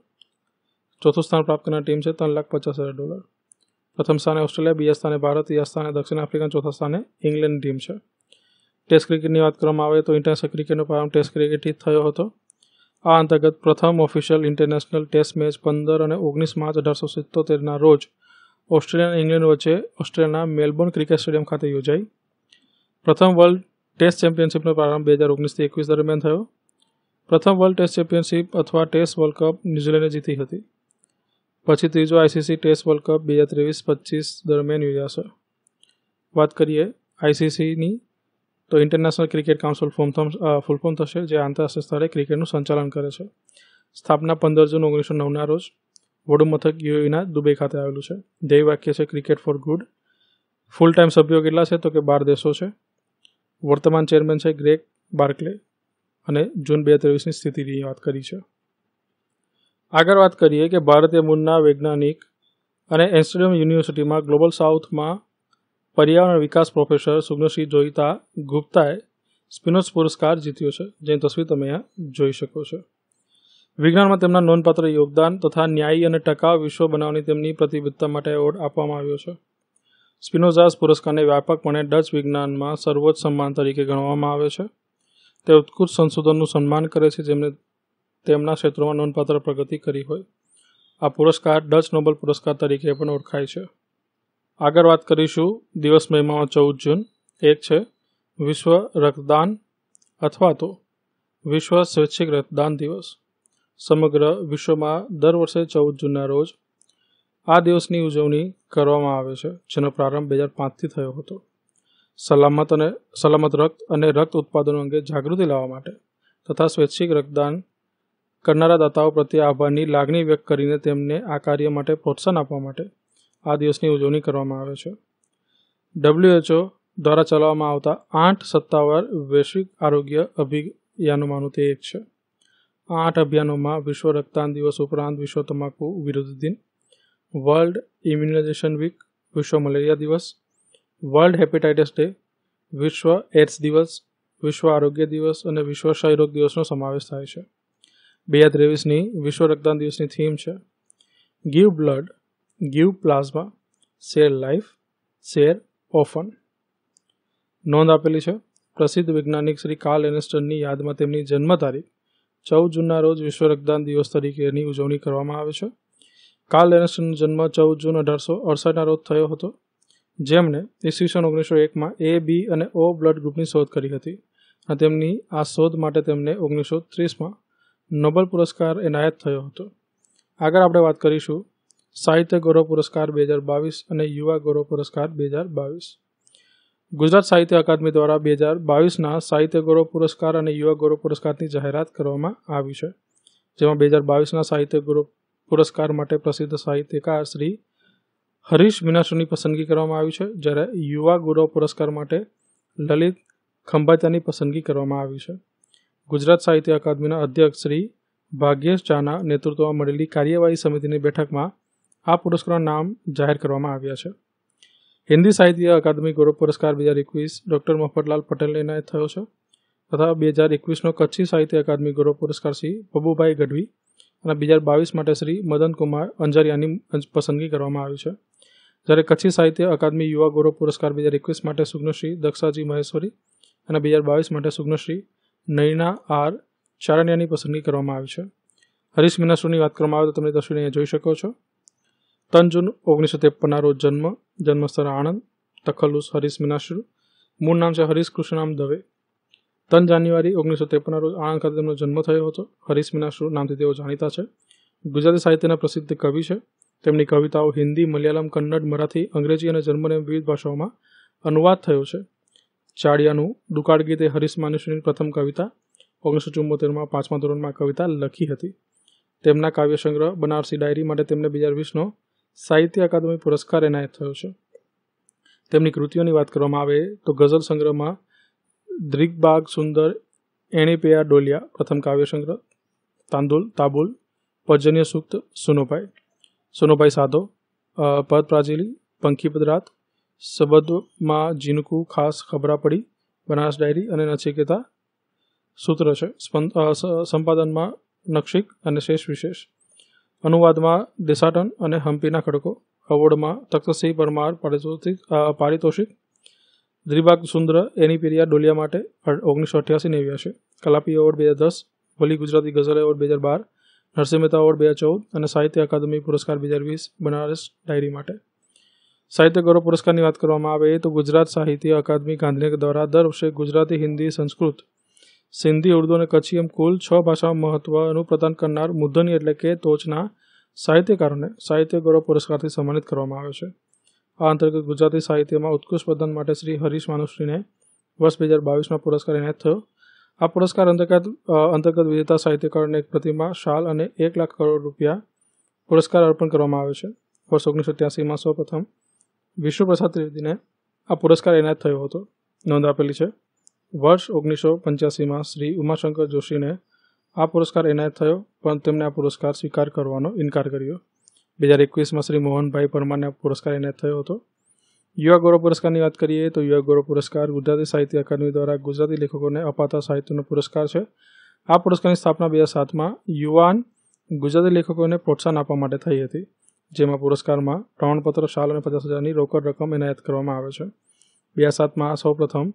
ચોથું સ્થાન પ્રાપ્ત કરનાર ટીમ છે ત્રણ લાખ પચાસ હજાર ડોલર પ્રથમ સ્થાને ઓસ્ટ્રેલિયા બીજા સ્થાને ભારત ત્રીજા સ્થાને દક્ષિણ આફ્રિકા ચોથા સ્થાને ઇંગ્લેન્ડની ટીમ છે ટેસ્ટ ક્રિકેટની વાત કરવામાં આવે તો ઇન્ટરનેશનલ ક્રિકેટનો પ્રારંભ ટેસ્ટ ક્રિકેટથી થયો હતો આ અંતર્ગત પ્રથમ ઓફિશિયલ ઇન્ટરનેશનલ ટેસ્ટ મેચ પંદર અને ઓગણીસ માર્ચ અઢારસો સિત્તોતેરના રોજ ઓસ્ટ્રેલિયા અને ઇંગ્લેન્ડ વચ્ચે ઓસ્ટ્રેલિયાના મેલબોર્ન ક્રિકેટ સ્ટેડિયમ ખાતે યોજાઈ પ્રથમ વર્લ્ડ ટેસ્ટ ચેમ્પિયનશિપનો પ્રારંભ બે હજાર ઓગણીસથી એકવીસ દરમિયાન થયો પ્રથમ વર્લ્ડ ટેસ્ટ ચેમ્પિયનશિપ અથવા ટેસ્ટ વર્લ્ડ કપ ન્યૂઝીલેન્ડે જીતી હતી પછી ત્રીજો આઈસીસી ટેસ્ટ વર્લ્ડ કપ બે હજાર ત્રેવીસ પચીસ દરમિયાન યોજાશે વાત કરીએ આઈસીસીની તો international cricket council form full form થશે જે આંતરરાષ્ટ્રીય સ્તરે ક્રિકેટનું સંચાલન કરે છે સ્થાપના પંદર જૂન ઓગણીસો નવના રોજ વડુ મથક યુએના દુબઈ ખાતે આવેલું છે ધ્યેય વાક્ય છે cricket for good full time સભ્યો કેટલા છે તો કે બાર દેશો છે વર્તમાન ચેરમેન છે ગ્રેક બાર્કલે અને જૂન બે ત્રેવીસની સ્થિતિની વાત કરી છે આગળ વાત કરીએ કે ભારતીય મૂળના વૈજ્ઞાનિક અને એમ્સ્ટરડેમ યુનિવર્સિટીમાં ગ્લોબલ સાઉથમાં પર્યાવરણ વિકાસ પ્રોફેસર સુગ્નશ્રી જોઈતા ગુપ્તાએ સ્પિનોસ પુરસ્કાર જીત્યો છે જેની તસવીર તમે અહીંયા જોઈ શકો છો વિજ્ઞાનમાં તેમના નોંધપાત્ર યોગદાન તથા ન્યાયી અને ટકાઉ વિશ્વ બનાવવાની તેમની પ્રતિબદ્ધતા માટે એવોર્ડ આપવામાં આવ્યો છે સ્પિનોઝાસ પુરસ્કારને વ્યાપકપણે ડચ વિજ્ઞાનમાં સર્વોચ્ચ સન્માન તરીકે ગણવામાં આવે છે તે ઉત્કૃષ્ટ સંશોધનનું સન્માન કરે છે જેમણે તેમના ક્ષેત્રોમાં નોંધપાત્ર પ્રગતિ કરી હોય આ પુરસ્કાર ડચ નોબલ પુરસ્કાર તરીકે પણ ઓળખાય છે આગળ વાત કરીશું દિવસ મહિમામાં ચૌદ જૂન એક છે વિશ્વ રક્તદાન અથવા તો વિશ્વ સ્વૈચ્છિક રક્તદાન દિવસ સમગ્ર વિશ્વમાં દર વર્ષે ચૌદ જૂનના રોજ આ દિવસની ઉજવણી કરવામાં આવે છે જેનો પ્રારંભ બે હજાર પાંચથી થયો હતો સલામત અને સલામત રક્ત અને રક્ત ઉત્પાદનો અંગે જાગૃતિ લાવવા માટે તથા સ્વૈચ્છિક રક્તદાન કરનારા દાતાઓ પ્રત્યે આભારની લાગણી વ્યક્ત કરીને તેમને આ કાર્ય માટે પ્રોત્સાહન આપવા માટે આ દિવસની ઉજવણી કરવામાં આવે છે ડબલ્યુએચઓ દ્વારા ચલાવવામાં આવતા આઠ સત્તાવાર વૈશ્વિક આરોગ્ય અભિયાનોમાંનું તે એક છે આઠ અભિયાનોમાં વિશ્વ રક્તદાન દિવસ ઉપરાંત વિશ્વ તમાકુ વિરોધી દિન વર્લ્ડ ઇમ્યુનાઇઝેશન વીક વિશ્વ મલેરિયા દિવસ વર્લ્ડ હેપેટાઇટિસ ડે વિશ્વ એડ્સ દિવસ વિશ્વ આરોગ્ય દિવસ અને વિશ્વ ક્ષય દિવસનો સમાવેશ થાય છે બે હજાર ત્રેવીસની વિશ્વ રક્તદાન દિવસની થીમ છે give blood give plasma share life share often નોંધ આપેલી છે પ્રસિદ્ધ વૈજ્ઞાનિક શ્રી કાર્લ એનેસ્ટનની યાદમાં તેમની જન્મ તારીખ ચૌદ જૂનના રોજ વિશ્વ રક્તદાન દિવસ તરીકેની ઉજવણી કરવામાં આવે છે કાર્લ એરન્સ્ટનો જન્મ ચૌદ જૂન અઢારસો અડસઠના રોજ થયો હતો જેમણે ઈસવીસન ઓગણીસો એકમાં એ બી અને ઓ બ્લડ ગ્રુપની શોધ કરી હતી અને તેમની આ શોધ માટે તેમને ઓગણીસો ત્રીસમાં નોબલ પુરસ્કાર એનાયત થયો હતો આગળ આપણે વાત કરીશું સાહિત્ય ગૌરવ પુરસ્કાર બે હજાર બાવીસ અને યુવા ગૌરવ પુરસ્કાર બે હજાર બાવીસ ગુજરાત સાહિત્ય અકાદમી દ્વારા બે હજાર બાવીસના સાહિત્ય ગૌરવ પુરસ્કાર અને યુવા ગૌરવ પુરસ્કારની જાહેરાત કરવામાં આવી છે જેમાં બે હજાર બાવીસના સાહિત્ય ગૌરવ પુરસ્કાર માટે પ્રસિદ્ધ સાહિત્યકાર શ્રી હરીશ મીનાસુની પસંદગી કરવામાં આવી છે જ્યારે યુવા ગૌરવ પુરસ્કાર માટે લલિત ખંભાતાની પસંદગી કરવામાં આવી છે ગુજરાત સાહિત્ય અકાદમીના અધ્યક્ષ શ્રી ભાગ્યેશ ઝાના નેતૃત્વમાં મળેલી કાર્યવાહી સમિતિની બેઠકમાં આ પુરસ્કારના નામ જાહેર કરવામાં આવ્યા છે હિન્દી સાહિત્ય અકાદમી ગૌરવ પુરસ્કાર બે હજાર એકવીસ ડૉક્ટર મફતલાલ પટેલને એનાયત થયો છે તથા બે હજાર એકવીસનો કચ્છી સાહિત્ય અકાદમી ગૌરવ પુરસ્કાર શ્રી પબુભાઈ ગઢવી અને બે હજાર બાવીસ માટે શ્રી મદનકુમાર અંજારિયાની પસંદગી કરવામાં આવી છે જ્યારે કચ્છી સાહિત્ય અકાદમી યુવા ગૌરવ પુરસ્કાર બે હજાર એકવીસ માટે સુગ્નશ્રી દક્ષાજી મહેશ્વરી અને બે હજાર બાવીસ માટે સુગ્નશ્રી નૈના આર ચારણ્યાની પસંદગી કરવામાં આવી છે હરીશ મીનાશ્રુની વાત કરવામાં આવે તો તમે તસવીર અહીંયા જોઈ શકો છો ત્રણ જૂન ઓગણીસો ત્રેપનના રોજ જન્મ જન્મસ્થળ આણંદ તખલ્લુસ હરીશ મીનાશ્રુ મૂળ નામ છે હરીશ કૃષ્ણરામ દવે ત્રણ જાન્યુઆરી ઓગણીસો ત્રેપનના રોજ આણંદ ખાતે તેમનો જન્મ થયો હતો હરીશ મીના નામથી તેઓ જાણીતા છે ગુજરાતી સાહિત્યના પ્રસિદ્ધ કવિ છે તેમની કવિતાઓ હિન્દી મલયાલમ કન્નડ મરાઠી અંગ્રેજી અને જર્મન એમ વિવિધ ભાષાઓમાં અનુવાદ થયો છે ચાડિયાનું દુકાળ ગીતે હરીશ માનુષની પ્રથમ કવિતા ઓગણીસો ચુંમોતેરમાં પાંચમા ધોરણમાં કવિતા લખી હતી તેમના કાવ્ય સંગ્રહ બનારસી ડાયરી માટે તેમને બે હજાર વીસનો સાહિત્ય અકાદમી પુરસ્કાર એનાયત થયો છે તેમની કૃતિઓની વાત કરવામાં આવે તો ગઝલ સંગ્રહમાં દ્રિગબાગ સુંદર એણેપેયા ડોલિયા પ્રથમ કાવ્યસંગ્રહ તાંદુલ તાબુલ પજન્ય સુક્ત સુનોભાઈ સુનોભાઈ સાધો પદ પ્રાજેલી પંખીપદરાત સબદમાં જીનકુ ખાસ ખબરા પડી બનાસ ડાયરી અને નચિકેતા સૂત્ર છે સંપાદનમાં નક્ષિક અને શેષ વિશેષ અનુવાદમાં દેસાટન અને હમ્પીના ખડકો અવોર્ડમાં તખ્તસિંહ પરમાર પારિતોષિક પારિતોષિક દ્રિભાગ સુંદર એની પેરિયા ડોલિયા માટે ઓગણીસો અઠ્યાસી નેવ્યાસી કલાપી એવોર્ડ બે હજાર દસ ભલી ગુજરાતી ગઝલ એવોર્ડ બે હજાર બાર નરસિંહ મહેતા એવોર્ડ બે હજાર ચૌદ અને સાહિત્ય અકાદમી પુરસ્કાર બે હજાર વીસ બનારસ ડાયરી માટે સાહિત્ય ગૌરવ પુરસ્કારની વાત કરવામાં આવે તો ગુજરાત સાહિત્ય અકાદમી ગાંધીનગર દ્વારા દર વર્ષે ગુજરાતી હિન્દી સંસ્કૃત સિંધી ઉર્દુ અને કચ્છી એમ કુલ છ ભાષામાં મહત્વનું પ્રદાન કરનાર મુદ્દની એટલે કે ટોચના સાહિત્યકારોને સાહિત્ય ગૌરવ પુરસ્કારથી સન્માનિત કરવામાં આવે છે આ અંતર્ગત ગુજરાતી સાહિત્યમાં ઉત્કૃષ્ટ પ્રદાન માટે શ્રી હરીશ માનુશ્રીને વર્ષ બે હજાર બાવીસમાં પુરસ્કાર એનાયત થયો આ પુરસ્કાર અંતર્ગત અંતર્ગત વિજેતા સાહિત્યકારોને એક પ્રતિમા શાલ અને એક લાખ કરોડ રૂપિયા પુરસ્કાર અર્પણ કરવામાં આવે છે વર્ષ ઓગણીસો ત્યાસીમાં સૌપ્રથમ વિષ્ણુપ્રસાદ ત્રિવેદીને આ પુરસ્કાર એનાયત થયો હતો નોંધ આપેલી છે વર્ષ ઓગણીસો પંચ્યાસીમાં શ્રી ઉમાશંકર જોશીને આ પુરસ્કાર એનાયત થયો પણ તેમણે આ પુરસ્કાર સ્વીકાર કરવાનો ઇનકાર કર્યો બે હજાર એકવીસમાં શ્રી મોહનભાઈ પરમારને પુરસ્કાર એનાયત થયો હતો યુવા ગૌરવ પુરસ્કારની વાત કરીએ તો યુવા ગૌરવ પુરસ્કાર ગુજરાતી સાહિત્ય અકાદમી દ્વારા ગુજરાતી લેખકોને અપાતા સાહિત્યનો પુરસ્કાર છે આ પુરસ્કારની સ્થાપના બે હજાર સાતમાં યુવાન ગુજરાતી લેખકોને પ્રોત્સાહન આપવા માટે થઈ હતી જેમાં પુરસ્કારમાં પ્રમાણપત્ર શાલ અને પચાસ હજારની રોકડ રકમ એનાયત કરવામાં આવે છે બે હજાર સાતમાં સૌપ્રથમ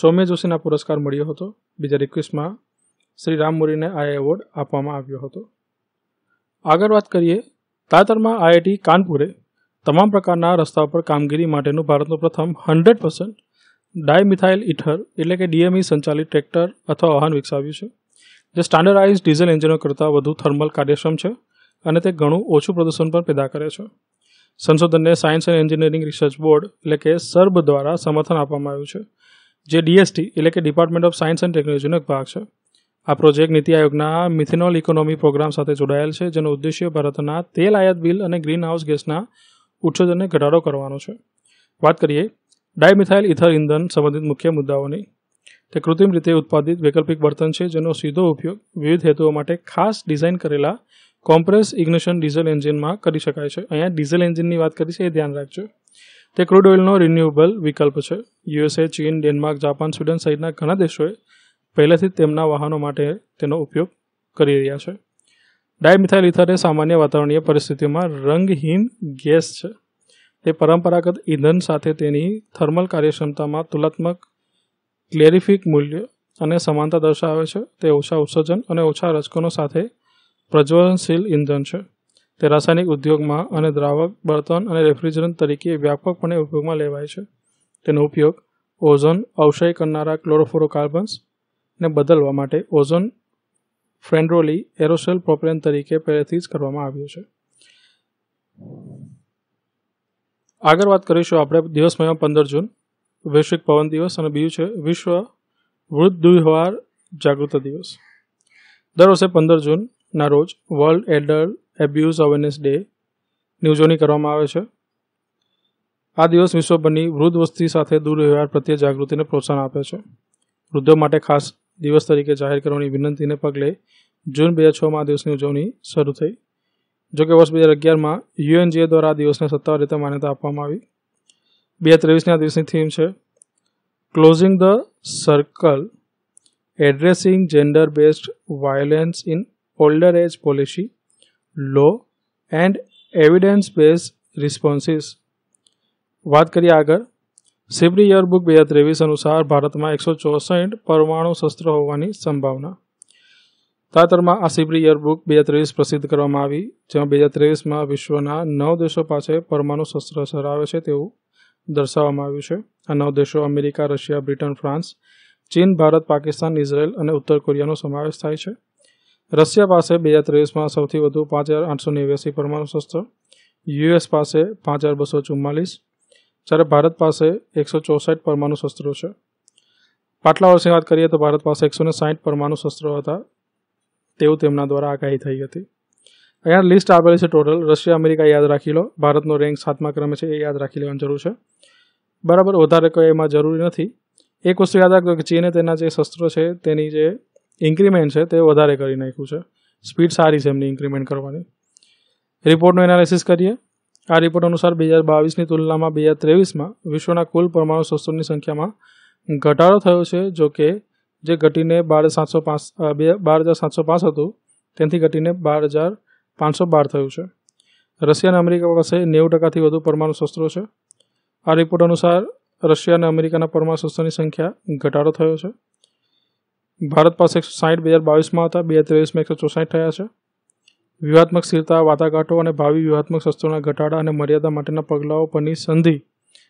સૌમ્ય જોશીના પુરસ્કાર મળ્યો હતો બે હજાર એકવીસમાં શ્રી રામ મુરીને આ એવોર્ડ આપવામાં આવ્યો હતો આગળ વાત કરીએ તાજેતરમાં આઈઆઈટી કાનપુરે તમામ પ્રકારના રસ્તા પર કામગીરી માટેનું ભારતનું પ્રથમ હંડ્રેડ પર્સન્ટ ડાયમિથાઇલ ઇથર એટલે કે ડીએમઈ સંચાલિત ટ્રેક્ટર અથવા વાહન વિકસાવ્યું છે જે સ્ટાન્ડર્ડાઇઝ ડીઝલ એન્જિનો કરતાં વધુ થર્મલ કાર્યક્ષમ છે અને તે ઘણું ઓછું પ્રદૂષણ પણ પેદા કરે છે સંશોધનને science and engineering research board એટલે કે સર્બ દ્વારા સમર્થન આપવામાં આવ્યું છે જે ડીએસટી એટલે કે ડિપાર્ટમેન્ટ ઓફ સાયન્સ એન્ડ ટેકનોલોજીનો એક ભાગ છે આ પ્રોજેક્ટ નીતિ આયોગના મિથેનોલ ઇકોનોમી પ્રોગ્રામ સાથે જોડાયેલ છે જેનો ઉદ્દેશ્ય ભારતના તેલ આયાત બિલ અને ગ્રીનહાઉસ ગેસના ઉત્સર્જનને ઘટાડો કરવાનો છે વાત કરીએ ડાયમિથાઇલ ઇથર ઇંધન સંબંધિત મુખ્ય મુદ્દાઓની તે કૃત્રિમ રીતે ઉત્પાદિત વૈકલ્પિક બર્તન છે જેનો સીધો ઉપયોગ વિવિધ હેતુઓ માટે ખાસ ડિઝાઇન કરેલા કોમ્પ્રેસ ઇગ્નેશન ડીઝલ એન્જિનમાં કરી શકાય છે અહીંયા ડીઝલ એન્જિનની વાત કરી છે એ ધ્યાન રાખજો તે ક્રૂડ ઓઇલનો રિન્યુએબલ વિકલ્પ છે યુએસએ ચીન ડેનમાર્ક જાપાન સ્વીડન સહિતના ઘણા દેશોએ પહેલેથી જ તેમના વાહનો માટે તેનો ઉપયોગ કરી રહ્યા છે ડાયમિથાઇલ ઇથર એ સામાન્ય વાતાવરણીય પરિસ્થિતિમાં રંગહીન ગેસ છે તે પરંપરાગત ઇંધન સાથે તેની થર્મલ કાર્યક્ષમતામાં તુલનાત્મક ક્લેરિફિક મૂલ્ય અને સમાનતા દર્શાવે છે તે ઓછા ઉત્સર્જન અને ઓછા રચકનો સાથે પ્રજ્વલનશીલ ઇંધન છે તે રાસાયણિક ઉદ્યોગમાં અને દ્રાવક બળતણ અને રેફ્રિજરન્ટ તરીકે વ્યાપકપણે ઉપયોગમાં લેવાય છે તેનો ઉપયોગ ઓઝોન અવક્ષય કરનારા ક્લોરોફ્લોરોકાર્બન્સ ને બદલવા માટે ઓઝોન ફ્રેન્ડ્રોલી એરોસેલ પ્રોપેલન તરીકે પહેલેથી જ કરવામાં આવ્યું છે આગળ વાત કરીશું આપણે દિવસમાં પંદર જૂન વૈશ્વિક પવન દિવસ અને બીજું છે વિશ્વ વૃદ્ધ દુર્વ્યવહાર જાગૃત દિવસ દર વર્ષે પંદર જૂનના રોજ world adult abuse awareness day ની ઉજવણી કરવામાં આવે છે આ દિવસ વિશ્વભરની વૃદ્ધ વસ્તી સાથે દુર્વ્યવહાર પ્રત્યે જાગૃતિને પ્રોત્સાહન આપે છે વૃદ્ધો માટે ખાસ દિવસ તરીકે જાહેર કરવાની વિનંતીને પગલે જૂન બે હજાર છમાં આ દિવસની ઉજવણી શરૂ થઈ જોકે વર્ષ બે હજાર અગિયારમાં યુએનજીએ દ્વારા આ દિવસને સત્તાવાર રીતે માન્યતા આપવામાં આવી બે હજાર ત્રેવીસની આ દિવસની થીમ છે closing the circle addressing gender based violence in older age policy law and evidence base responses વાત કરીએ આગળ સેબ્રી યરબુક બે હજાર ત્રેવીસ અનુસાર ભારતમાં એકસો ચોસઠ પરમાણુ શસ્ત્ર હોવાની સંભાવના તાતરમાં આ સેબ્રી યરબુક બે હજાર ત્રેવીસ પ્રસિદ્ધ કરવામાં આવી જેમાં બે હજાર ત્રેવીસમાં વિશ્વના નવ દેશો પાસે પરમાણુ શસ્ત્ર ધરાવે છે તેવું દર્શાવવામાં આવ્યું છે આ નવ દેશો અમેરિકા રશિયા બ્રિટન ફ્રાન્સ ચીન ભારત પાકિસ્તાન ઇઝરાયલ અને ઉત્તર કોરિયાનો સમાવેશ થાય છે રશિયા પાસે બે હજાર ત્રેવીસમાં સૌથી વધુ પાંચ હજાર આઠસો નેવ્યાસી પરમાણુ શસ્ત્ર યુએસ પાસે પાંચ હજાર બસો ચુમ્માલીસ જ્યારે ભારત પાસે એકસો ચોસઠ પરમાણુ શસ્ત્રો છે પાટલા વર્ષની વાત કરીએ તો ભારત પાસે એકસો ને સાહીઠ પરમાણુ શસ્ત્રો હતા તેવું તેમના દ્વારા આગાહી થઈ હતી અહીંયા લિસ્ટ આપેલી છે ટોટલ રશિયા અમેરિકા યાદ રાખી લો ભારતનો રેન્ક સાતમા ક્રમે છે એ યાદ રાખી લેવાની જરૂર છે બરાબર વધારે કોઈ એમાં જરૂરી નથી એક વસ્તુ યાદ રાખજો કે ચીને તેના જે શસ્ત્રો છે તેની જે ઇન્ક્રીમેન્ટ છે તે વધારે કરી નાખ્યું છે સ્પીડ સારી છે એમની ઇન્ક્રીમેન્ટ કરવાની રિપોર્ટનું એનાલિસિસ કરીએ આ રિપોર્ટ અનુસાર બે હજાર બાવીસની તુલનામાં બે હજાર ત્રેવીસમાં વિશ્વના કુલ પરમાણુ શસ્ત્રોની સંખ્યામાં ઘટાડો થયો છે જો કે જે ઘટીને બાર સાતસો પાંચ બાર હજાર સાતસો પાંચ હતું તેથી ઘટીને બાર હજાર પાંચસો બાર થયું છે રશિયા અને અમેરિકા પાસે નેવું ટકાથી વધુ પરમાણુ શસ્ત્રો છે આ રિપોર્ટ અનુસાર રશિયા અને અમેરિકાના પરમાણુ શસ્ત્રોની સંખ્યા ઘટાડો થયો છે ભારત પાસે એકસો સાહીઠ બે હજાર બાવીસમાં હતા બે હજાર ત્રેવીસમાં એકસો ચોસાઠ થયા છે વ્યૂહાત્મક સ્થિરતા વાટાઘાટો અને ભાવિ વ્યૂહાત્મક શસ્ત્રોના ઘટાડા અને મર્યાદા માટેના પગલાઓ પરની સંધિ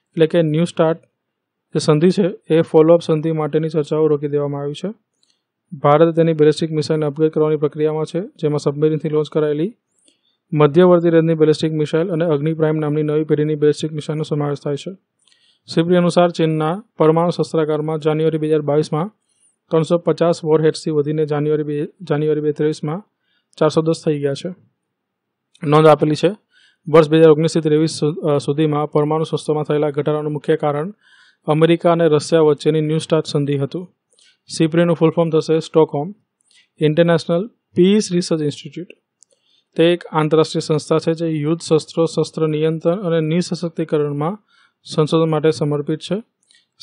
એટલે કે ન્યૂ સ્ટાર્ટ જે સંધિ છે એ ફોલોઅપ સંધિ માટેની ચર્ચાઓ રોકી દેવામાં આવી છે ભારત તેની બેલેસ્ટિક મિસાઇલને અપગ્રેડ કરવાની પ્રક્રિયામાં છે જેમાં સબમરીનથી લોન્ચ કરાયેલી મધ્યવર્તી રેન્જની બેલેસ્ટિક મિસાઇલ અને અગ્નિ પ્રાઇમ નામની નવી પેઢીની બેલેસ્ટિક મિસાઇલનો સમાવેશ થાય છે સિપરી અનુસાર ચીનના પરમાણુ શસ્ત્રાગારમાં જાન્યુઆરી બે હજાર બાવીસમાં ત્રણસો પચાસ વોર વોરહેડ્સથી વધીને જાન્યુઆરી બે જાન્યુઆરી બે ત્રેવીસમાં ચારસો દસ થઈ ગયા છે નોંધ આપેલી છે વર્ષ બે હજાર ઓગણીસથી ત્રેવીસ સુધીમાં પરમાણુ સંસ્થામાં થયેલા ઘટાડાનું મુખ્ય કારણ અમેરિકા અને રશિયા વચ્ચેની ન્યૂ સ્ટાર્ટ સંધિ હતું સિપ્રીનું ફૂલ ફોર્મ થશે Stockholm international peace research institute તે એક આંતરરાષ્ટ્રીય સંસ્થા છે જે યુદ્ધ શસ્ત્રો શસ્ત્ર નિયંત્રણ અને નિઃસશક્તિકરણમાં સંશોધન માટે સમર્પિત છે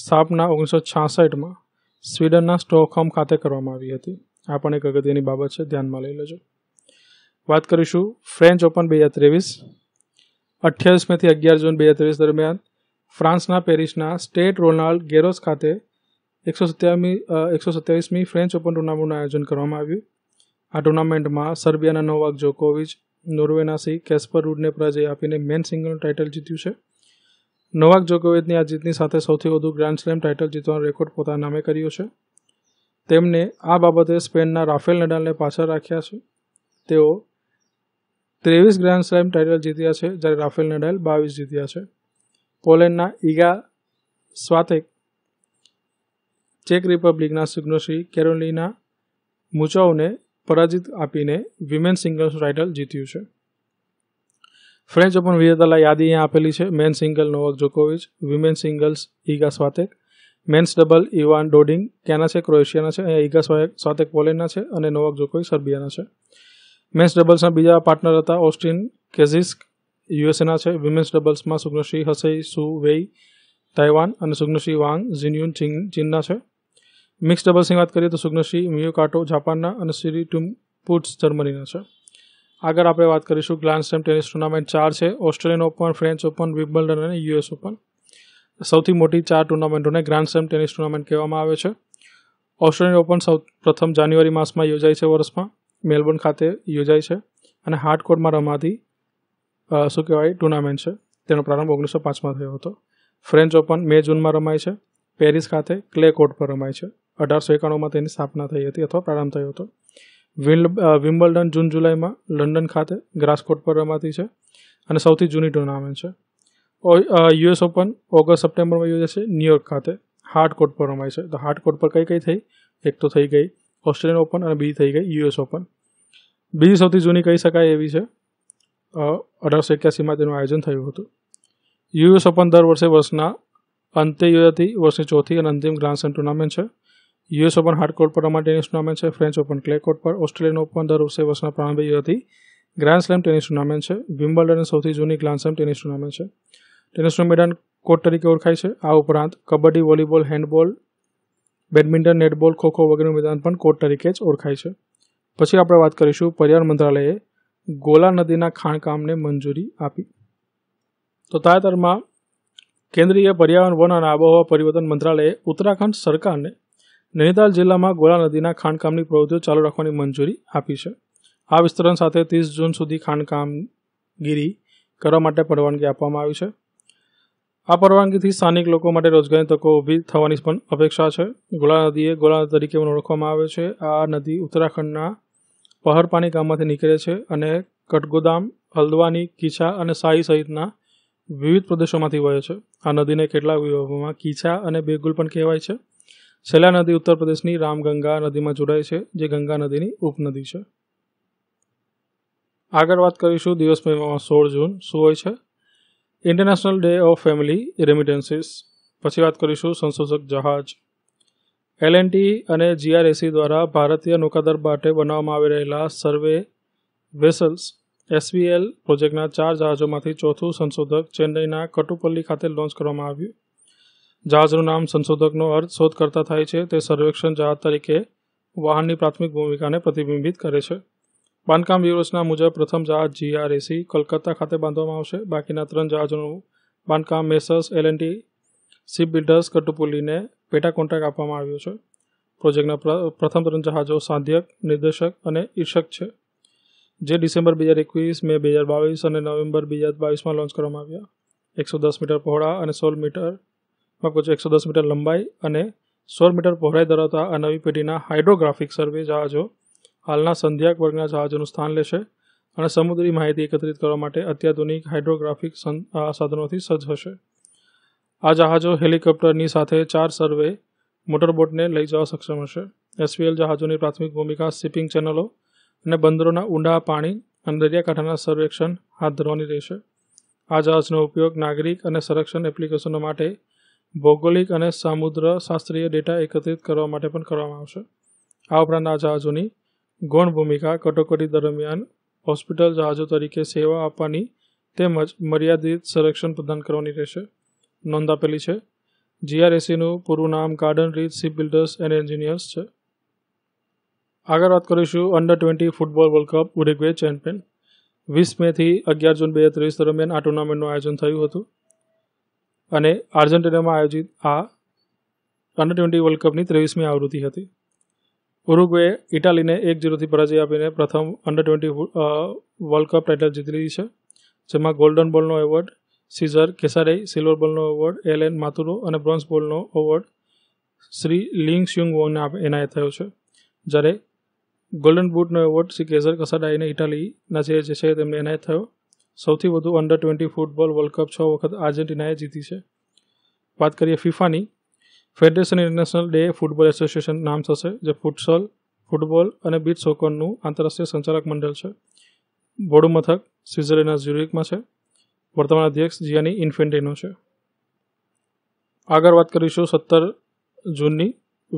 સ્થાપના ઓગણીસો છાસઠમાં સ્વીડનના સ્ટોકહોમ ખાતે કરવામાં આવી હતી આ પણ એક અગત્યની બાબત છે ધ્યાનમાં લઈ લેજો વાત કરીશું ફ્રેન્ચ ઓપન બે હજાર ત્રેવીસ અઠ્યાવીસ અગિયાર જૂન બે હજાર ત્રેવીસ દરમિયાન ફ્રાન્સના પેરિસના સ્ટેટ રોનાલ્ડ ગેરોસ ખાતે એકસો સત્યાવી એકસો સત્યાવીસમી ફ્રેન્ચ ઓપન ટુર્નામેન્ટનું આયોજન કરવામાં આવ્યું આ ટુર્નામેન્ટમાં સર્બિયાના નોવાક જોકોવિચ નોર્વેના સી કેસ્પર રૂડને પરાજય આપીને મેન સિંગલનું ટાઇટલ જીત્યું છે નોવાક જોકોવિચની આ જીતની સાથે સૌથી વધુ ગ્રાન્ડ સ્લેમ ટાઇટલ જીતવાનો રેકોર્ડ પોતાના નામે કર્યો છે તેમને આ બાબતે સ્પેનના રાફેલ નડાલને પાછળ રાખ્યા છે તેઓ ત્રેવીસ ગ્રાન્ડ સ્લેમ ટાઇટલ જીત્યા છે જ્યારે રાફેલ નડાલ બાવીસ જીત્યા છે પોલેન્ડના ઈગા સ્વાતેક ચેક રિપબ્લિકના સુગ્નોશ્રી કેરોલિના મુચાઉને પરાજિત આપીને વિમેન સિંગલ્સનું ટાઇટલ જીત્યું છે ફ્રેન્ચ ઓપન વિજેતાલા યાદી અહીંયા આપેલી છે મેન સિંગલ નોવક જોકોવિચ women singles Iga Swiatek men's double Ivan Dodig ક્યાંના છે ક્રોએશિયાના છે અહીંયા ઈગા સ્વાતેક પોલેન્ડના છે અને નોવક જોકોવિચ સર્બિયાના છે મેન્સ ડબલ્સના બીજા પાર્ટનર હતા ઓસ્ટિન કેઝિસ્ક યુએસએના છે વિમેન્સ ડબલ્સમાં સુગ્નશ્રી હસઈ સુ વેઈ તાઇવાન અને સુગ્નશ્રી વાંગ ઝિન્યુન ચીનના છે મિક્સ ડબલ્સની વાત કરીએ તો સુગ્નશ્રી મિયુ કાટો જાપાનના અને સિરી પુટ્સ જર્મનીના છે આગળ આપણે વાત કરીશું ગ્રાન્ડ સ્લેમ ટેનિસ ટુર્નામેન્ટ ચાર છે Australian open French open Wimbledon અને યુએસ ઓપન સૌથી મોટી ચાર ટુર્નામેન્ટોને ગ્રાન્ડ સ્લેમ ટેનિસ ટુર્નામેન્ટ કહેવામાં આવે છે ઓસ્ટ્રેલિયન ઓપન સૌ પ્રથમ જાન્યુઆરી માસમાં યોજાય છે વર્ષમાં મેલબોર્ન ખાતે યોજાય છે અને હાર્ડ કોર્ટમાં રમાતી શું કહેવાય ટુર્નામેન્ટ છે તેનો પ્રારંભ ઓગણીસો પાંચમાં થયો હતો ફ્રેન્ચ ઓપન મે જૂનમાં રમાય છે પેરિસ ખાતે ક્લે કોર્ટ પર રમાય છે અઢારસો એકાણુંમાં તેની સ્થાપના થઈ હતી અથવા પ્રારંભ થયો હતો વિમ્બલ્ડન જૂન જુલાઈમાં લંડન ખાતે ગ્રાસ કોર્ટ પર રમાતી છે અને સૌથી જૂની ટુર્નામેન્ટ છે યુએસ ઓપન ઓગસ્ટ સપ્ટેમ્બરમાં યોજાશે ન્યુયોર્ક ખાતે હાર્ડ કોર્ટ પર રમાય છે તો હાર્ડ કોર્ટ પર કઈ કઈ થઈ એક તો થઈ ગઈ ઓસ્ટ્રેલિયન ઓપન અને બીજી થઈ ગઈ યુએસ ઓપન બીજી સૌથી જૂની કહી શકાય એવી છે અઢારસો એક્યાસીમાં તેનું આયોજન થયું હતું યુએસ ઓપન દર વર્ષે વર્ષના અંતે યોજાતી વર્ષની ચોથી અને અંતિમ ગ્રાન્ડ સ્લેમ ટુર્નામેન્ટ છે યુએસ ઓપન હાર્ડ પર રમાતી ટેનિસ ટુર્નામેન્ટ છે ફ્રેન્ચ ઓપન ક્લે કોર્ટ પર ઓસ્ટ્રેલિયન ઓપન દર વર્ષે વર્ષના પ્રારંભે યોજાતી ગ્રાન્ડ સ્લેમ ટેનિસ ટુર્નામેન્ટ છે વિમ્બલ્ડન સૌથી જૂની ગ્રાન્ડ સ્લેમ ટેનિસ ટુર્નામેન્ટ છે ટેનિસનું મેદાન કોર્ટ તરીકે ઓળખાય છે આ ઉપરાંત kabaddi volleyball handball badminton netball kho kho વગેરેનું મેદાન પણ કોર્ટ તરીકે જ ઓળખાય છે પછી આપણે વાત કરીશું પર્યાવરણ મંત્રાલયે ગોલા નદીના ખાણકામને મંજૂરી આપી તો તાજેતરમાં કેન્દ્રીય પર્યાવરણ વન અને આબોહવા પરિવર્તન મંત્રાલયે ઉત્તરાખંડ સરકારને નૈનીતાલ જિલ્લામાં ગોલા નદીના ખાણકામની પ્રવૃત્તિઓ ચાલુ રાખવાની મંજૂરી આપી છે આ વિસ્તરણ સાથે ત્રીસ જૂન સુધી ખાણકામગીરી કરવા માટે પરવાનગી આપવામાં આવી છે આ પરવાનગીથી સ્થાનિક લોકો માટે રોજગારી તકો ઊભી થવાની પણ અપેક્ષા છે ગોળા નદીએ ગોળા તરીકે ઓળખવામાં આવે છે આ નદી ઉત્તરાખંડના પહરપાની ગામમાંથી નીકળે છે અને કટગોદામ હલ્દવાની કીછા અને સાઈ સહિતના વિવિધ પ્રદેશોમાંથી વહે છે આ નદીને કેટલાક વિભાગોમાં કીછા અને બેગુલ પણ કહેવાય છે છેલ્લા નદી ઉત્તર પ્રદેશની રામગંગા નદીમાં જોડાય છે જે ગંગા નદીની ઉપનદી છે આગળ વાત કરીશું દિવસ મહિમામાં સોળ જૂન શું હોય છે international day of family remittances પછી વાત કરીશું સંશોધક જહાજ એલ એન ટી અને જીઆરએસી દ્વારા ભારતીય નૌકાદર માટે બનાવવામાં આવી રહેલા સર્વે વેસલ્સ એસવીએલ પ્રોજેક્ટના ચાર જહાજોમાંથી ચોથું સંશોધક ચેન્નઈના કટુપલ્લી ખાતે લોન્ચ કરવામાં આવ્યું જહાજનું નામ સંશોધકનો અર્થ શોધ કરતા થાય છે તે સર્વેક્ષણ જહાજ તરીકે વાહનની પ્રાથમિક ભૂમિકાને પ્રતિબિંબિત કરે છે બાંધકામ વ્યૂહરચના મુજબ પ્રથમ જહાજ જીઆરએસી કલકત્તા ખાતે બાંધવામાં આવશે બાકીના ત્રણ જહાજોનું બાંધકામ Messrs L and T ship builders કટુપુલીને પેટા કોન્ટ્રાક્ટ આપવામાં આવ્યો છે પ્રોજેક્ટના પ્રથમ ત્રણ જહાજો સાધ્યક નિર્દેશક અને ઈર્ષક છે જે ડિસેમ્બર બે હજાર એકવીસ મે બે હજાર બાવીસ અને નવેમ્બર બે હજાર બાવીસમાં લોન્ચ કરવામાં આવ્યા એકસો દસ મીટર પહોળા અને સોળ મીટર માં એકસો દસ મીટર લંબાઈ અને સોળ મીટર પહોળાઈ ધરાવતા આ નવી પેઢીના હાઇડ્રોગ્રાફિક સર્વે જહાજો હાલના સંધ્યાક વર્ગના જહાજોનું સ્થાન લેશે અને સમુદ્રી માહિતી એકત્રિત કરવા માટે અત્યાધુનિક હાઇડ્રોગ્રાફિક સાધનોથી સજ્જ હશે આ જહાજો હેલિકોપ્ટરની સાથે ચાર સર્વે મોટરબોટને લઈ જવા સક્ષમ હશે એસવીએલ જહાજોની પ્રાથમિક ભૂમિકા શિપિંગ ચેનલો અને બંદરોના ઊંડા પાણી અને દરિયાકાંઠાના સર્વેક્ષણ હાથ ધરવાની રહેશે આ જહાજનો ઉપયોગ નાગરિક અને સંરક્ષણ એપ્લિકેશનો માટે ભૌગોલિક અને સામુદ્ર શાસ્ત્રીય ડેટા એકત્રિત કરવા માટે પણ કરવામાં આવશે આ ઉપરાંત આ જહાજોની ગૌણ ભૂમિકા કટોકટી દરમિયાન હોસ્પિટલ જહાજો તરીકે સેવા આપવાની તેમજ મર્યાદિત સંરક્ષણ પ્રદાન કરવાની રહેશે નોંધ આપેલી છે જીઆરએસીનું પૂરું નામ garden reach ship builders and engineers છે આગળ વાત કરીશું under twenty football world cup Uruguay champion વીસ મેથી અગિયાર જૂન બે હજાર ત્રેવીસ દરમિયાન આ ટુર્નામેન્ટનું આયોજન થયું હતું અને આર્જેન્ટિનામાં આયોજિત આ અંડર ટ્વેન્ટી વર્લ્ડ કપની ત્રેવીસમી આવૃત્તિ હતી ઉરુગ્વે ઇટાલીને એક જીરોથી પરાજય આપીને પ્રથમ under twenty world cup title જીતી લીધી છે જેમાં ગોલ્ડન બોલનો એવોર્ડ સીઝર કેસારે સિલ્વર બોલનો એવોર્ડ એલેન માથુરો અને બ્રોન્ઝ બોલનો એવોર્ડ શ્રી લિંગ સ્યુંગ વોંગને એનાયત થયો છે જ્યારે ગોલ્ડન બૂટનો એવોર્ડ શ્રી કેઝર કસાડાઈને ઇટાલીના જે છે તેમને એનાયત થયો સૌથી વધુ under twenty football world cup છ વખત આર્જેન્ટિનાએ જીતી છે વાત કરીએ ફિફાની federation international de football association નામ થશે જે ફૂટસોલ ફૂટબોલ અને બીચ સોકરનું આંતરરાષ્ટ્રીય સંચાલક મંડળ છે બોર્ડ મથક સ્વિઝરલેન્ડના ઝ્યુરિકમાં છે વર્તમાન અધ્યક્ષ જીયાની ઇન્ફેન્ટીનો છે આગળ વાત કરીશું સત્તર જૂનની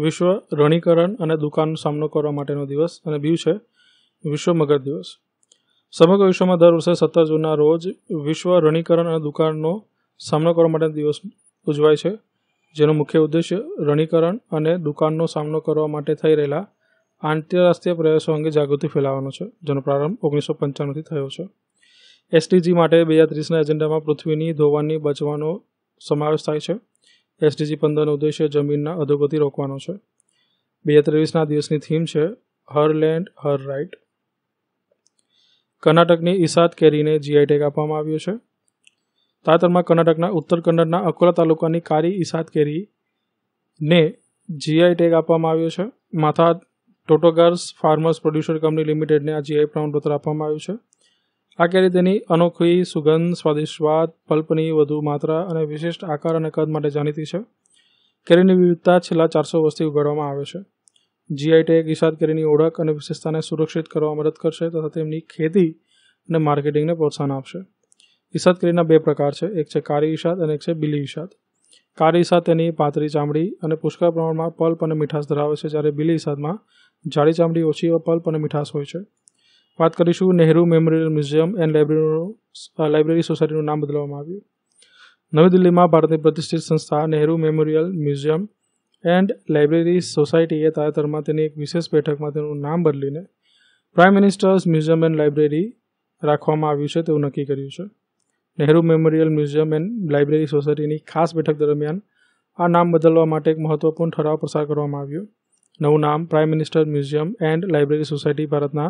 વિશ્વ રણીકરણ અને દુકાનનો સામનો કરવા માટેનો દિવસ અને બીજું છે વિશ્વ મગર દિવસ સમગ્ર વિશ્વમાં દર વર્ષે સત્તર જૂનના રોજ વિશ્વ રણીકરણ અને દુકાનનો સામનો કરવા માટેનો દિવસ ઉજવાય છે જેનો મુખ્ય ઉદ્દેશ્ય રણીકરણ અને દુકાનનો સામનો કરવા માટે થઈ રહેલા આંતરરાષ્ટ્રીય પ્રયાસો અંગે જાગૃતિ ફેલાવવાનો છે જેનો પ્રારંભ ઓગણીસો પંચાણુંથી થયો છે એસડીજી માટે બે હજાર ત્રીસના એજન્ડામાં પૃથ્વીની ધોવાની બચવાનો સમાવેશ થાય છે એસડીજી પંદરનો ઉદ્દેશ્ય જમીનના અધોગતિ રોકવાનો છે બે હજાર ત્રેવીસના દિવસની થીમ છે હર લેન્ડ હર રાઇટ કર્ણાટકની ઈસાદ કેરીને જીઆઈ ટેગ આપવામાં આવ્યો છે તાજેતરમાં કર્ણાટકના ઉત્તર કન્નડના અકોલા તાલુકાની કારી ઇસાદ કેરીને જીઆઈ ટેગ આપવામાં આવ્યો છે માથા ટોટોગાર્સ ફાર્મર્સ પ્રોડ્યુસર કંપની લિમિટેડને આ જીઆઈ પ્રમાણપત્ર આપવામાં આવ્યું છે આ કેરી તેની અનોખી સુગંધ સ્વાદિષ્ટ સ્વાદ પલ્પની વધુ માત્રા અને વિશિષ્ટ આકાર અને કદ માટે જાણીતી છે કેરીની વિવિધતા છેલ્લા ચારસો વર્ષથી ઉગાડવામાં આવે છે જીઆઈ ટેગ ઇશાદ કેરીની ઓળખ અને વિશેષતાને સુરક્ષિત કરવા મદદ કરશે તથા તેમની ખેતી અને માર્કેટિંગને પ્રોત્સાહન આપશે ઈશાદ કરીના બે પ્રકાર છે એક છે કારી ઈશાદ અને એક છે બિલી ઈશાદ કાળી ઈશાદ તેની પાતળી ચામડી અને પુષ્કળ પ્રમાણમાં પલ્પ અને મીઠાશ ધરાવે છે જ્યારે બીલી ઈશાદમાં જાડી ચામડી ઓછી પલ્પ અને મીઠાશ હોય છે વાત કરીશું નહેરુ મેમોરિયલ મ્યુઝિયમ એન્ડ લાઇબ્રેરીનું લાઇબ્રેરી સોસાયટીનું નામ બદલવામાં આવ્યું નવી દિલ્હીમાં ભારતની પ્રતિષ્ઠિત સંસ્થા Nehru memorial museum and library સોસાયટીએ તાજેતરમાં તેની એક વિશેષ બેઠકમાં તેનું નામ બદલીને prime ministers museum and library રાખવામાં આવ્યું છે તેવું નક્કી કર્યું છે Nehru memorial museum and library સોસાયટીની ખાસ બેઠક દરમિયાન આ નામ બદલવા માટે એક મહત્વપૂર્ણ ઠરાવ પસાર કરવામાં આવ્યો નવું નામ prime minister museum and library society ભારતના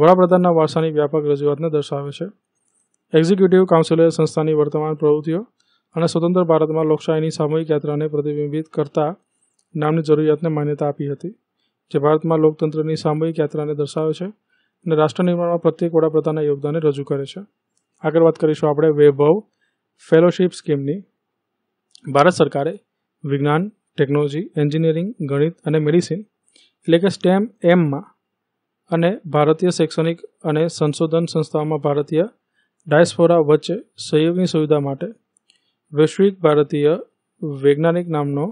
વડાપ્રધાનના વારસાની વ્યાપક રજૂઆતને દર્શાવે છે એક્ઝિક્યુટિવ કાઉન્સિલર સંસ્થાની વર્તમાન પ્રવૃત્તિઓ અને સ્વતંત્ર ભારતમાં લોકશાહીની સામૂહિક યાત્રાને પ્રતિબિંબિત કરતા નામની જરૂરિયાતને માન્યતા આપી હતી જે ભારતમાં લોકતંત્રની સામૂહિક યાત્રાને દર્શાવે છે અને રાષ્ટ્ર નિર્માણમાં પ્રત્યેક વડાપ્રધાનના યોગદાનને રજૂ કરે છે આગળ વાત કરીશું આપણે વૈભવ ફેલોશિપ સ્કીમની ભારત સરકારે વિજ્ઞાન ટેકનોલોજી એન્જિનિયરિંગ ગણિત અને મેડિસિન એટલે કે સ્ટેમ એમમાં અને ભારતીય શૈક્ષણિક અને સંશોધન સંસ્થાઓમાં ભારતીય ડાયસ્ફોરા વચ્ચે સહયોગની સુવિધા માટે વૈશ્વિક ભારતીય વૈજ્ઞાનિક નામનો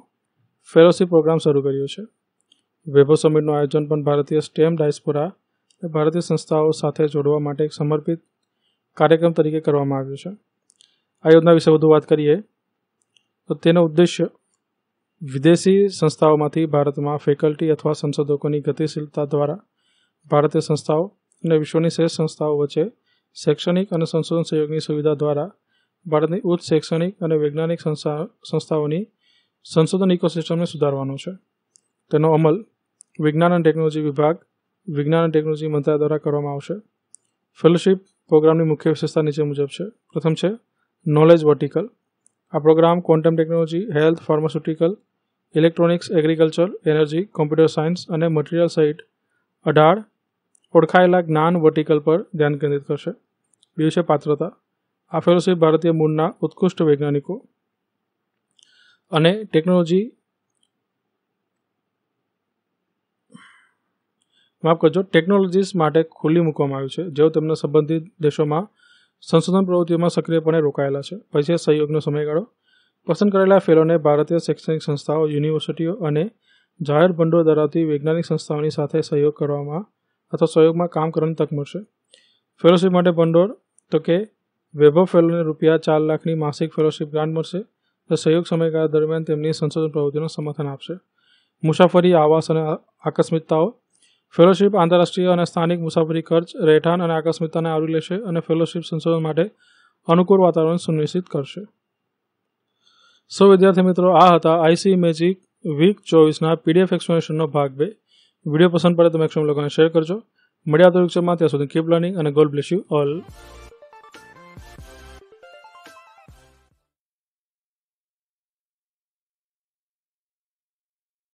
ફેલોશીપ પ્રોગ્રામ શરૂ કર્યો છે વૈભવ સમિટનું આયોજન પણ ભારતીય સ્ટેમ ડાયસ્ફોરા ભારતીય સંસ્થાઓ સાથે જોડવા માટે એક સમર્પિત કાર્યક્રમ તરીકે કરવામાં આવ્યો છે આ યોજના વિશે વધુ વાત કરીએ તો તેનો ઉદ્દેશ્ય વિદેશી સંસ્થાઓમાંથી ભારતમાં ફેકલ્ટી અથવા સંશોધકોની ગતિશીલતા દ્વારા ભારતીય સંસ્થાઓ અને વિશ્વની શ્રેષ્ઠ સંસ્થાઓ વચ્ચે શૈક્ષણિક અને સંશોધન સહયોગની સુવિધા દ્વારા ભારતની ઉચ્ચ શૈક્ષણિક અને વૈજ્ઞાનિક સંસ્થા સંસ્થાઓની સંશોધન ઇકોસિસ્ટમને સુધારવાનો છે તેનો અમલ વિજ્ઞાન અને ટેકનોલોજી વિભાગ વિજ્ઞાન અને ટેકનોલોજી મંત્રાલય દ્વારા કરવામાં આવશે ફેલોશિપ પ્રોગ્રામની મુખ્ય વિશેષતા નીચે મુજબ છે પ્રથમ છે નોલેજ વર્ટિકલ આ programme quantum technology health pharmaceutical electronics agriculture energy computer science અને મટીરિયલ સહિત અઢાર ઓળખાયેલા જ્ઞાન વર્ટિકલ પર ધ્યાન કેન્દ્રિત કરશે બીજું છે પાત્રતા આ ફેલોશિપ ભારતીય મૂળના ઉત્કૃષ્ટ વૈજ્ઞાનિકો અને ટેકનોલોજી માફ કરજો ટેકનોલોજીસ માટે ખુલ્લી મૂકવામાં આવ્યું છે જેઓ તેમના સંબંધિત દેશોમાં સંશોધન પ્રવૃત્તિઓમાં સક્રિયપણે રોકાયેલા છે પછી સહયોગનો સમયગાળો પસંદ કરેલા ફેલોને ભારતીય શૈક્ષણિક સંસ્થાઓ યુનિવર્સિટીઓ અને જાહેર ભંડોળ ધરાવતી વૈજ્ઞાનિક સંસ્થાઓની સાથે સહયોગ કરવામાં અથવા સહયોગમાં કામ કરવાની તક મળશે ફેલોશીપ માટે ભંડોળ તો કે વૈભવ ફેલોને રૂપિયા ચાર લાખની માસિક ફેલોશિપ ગ્રાન્ટ મળશે તો સહયોગ સમયગાળા દરમિયાન તેમની સંશોધન પ્રવૃત્તિનું સમર્થન આપશે મુસાફરી આવાસ અને આકસ્મિકતાઓ ફેલોશિપ આંતરરાષ્ટ્રીય અને સ્થાનિક મુસાફરી ખર્ચ રહેઠાણ અને આકસ્મિકતાને આવરી લેશે અને ફેલોશિપ સંશોધન માટે અનુકૂળ વાતાવરણ સુનિશ્ચિત કરશે સૌ વિદ્યાર્થી મિત્રો આ હતા આઈસી મેજિક વીક ચોવીસના પીડીએફ એક્સપ્લેનેશનનો ભાગ બે વિડીયો પસંદ પડે તમે એક્સમ લોકોને શેર કરજો મળ્યા તો ત્યાં સુધી કીપ લર્નિંગ અને ગોલ બ્લેસ યુ ઓલ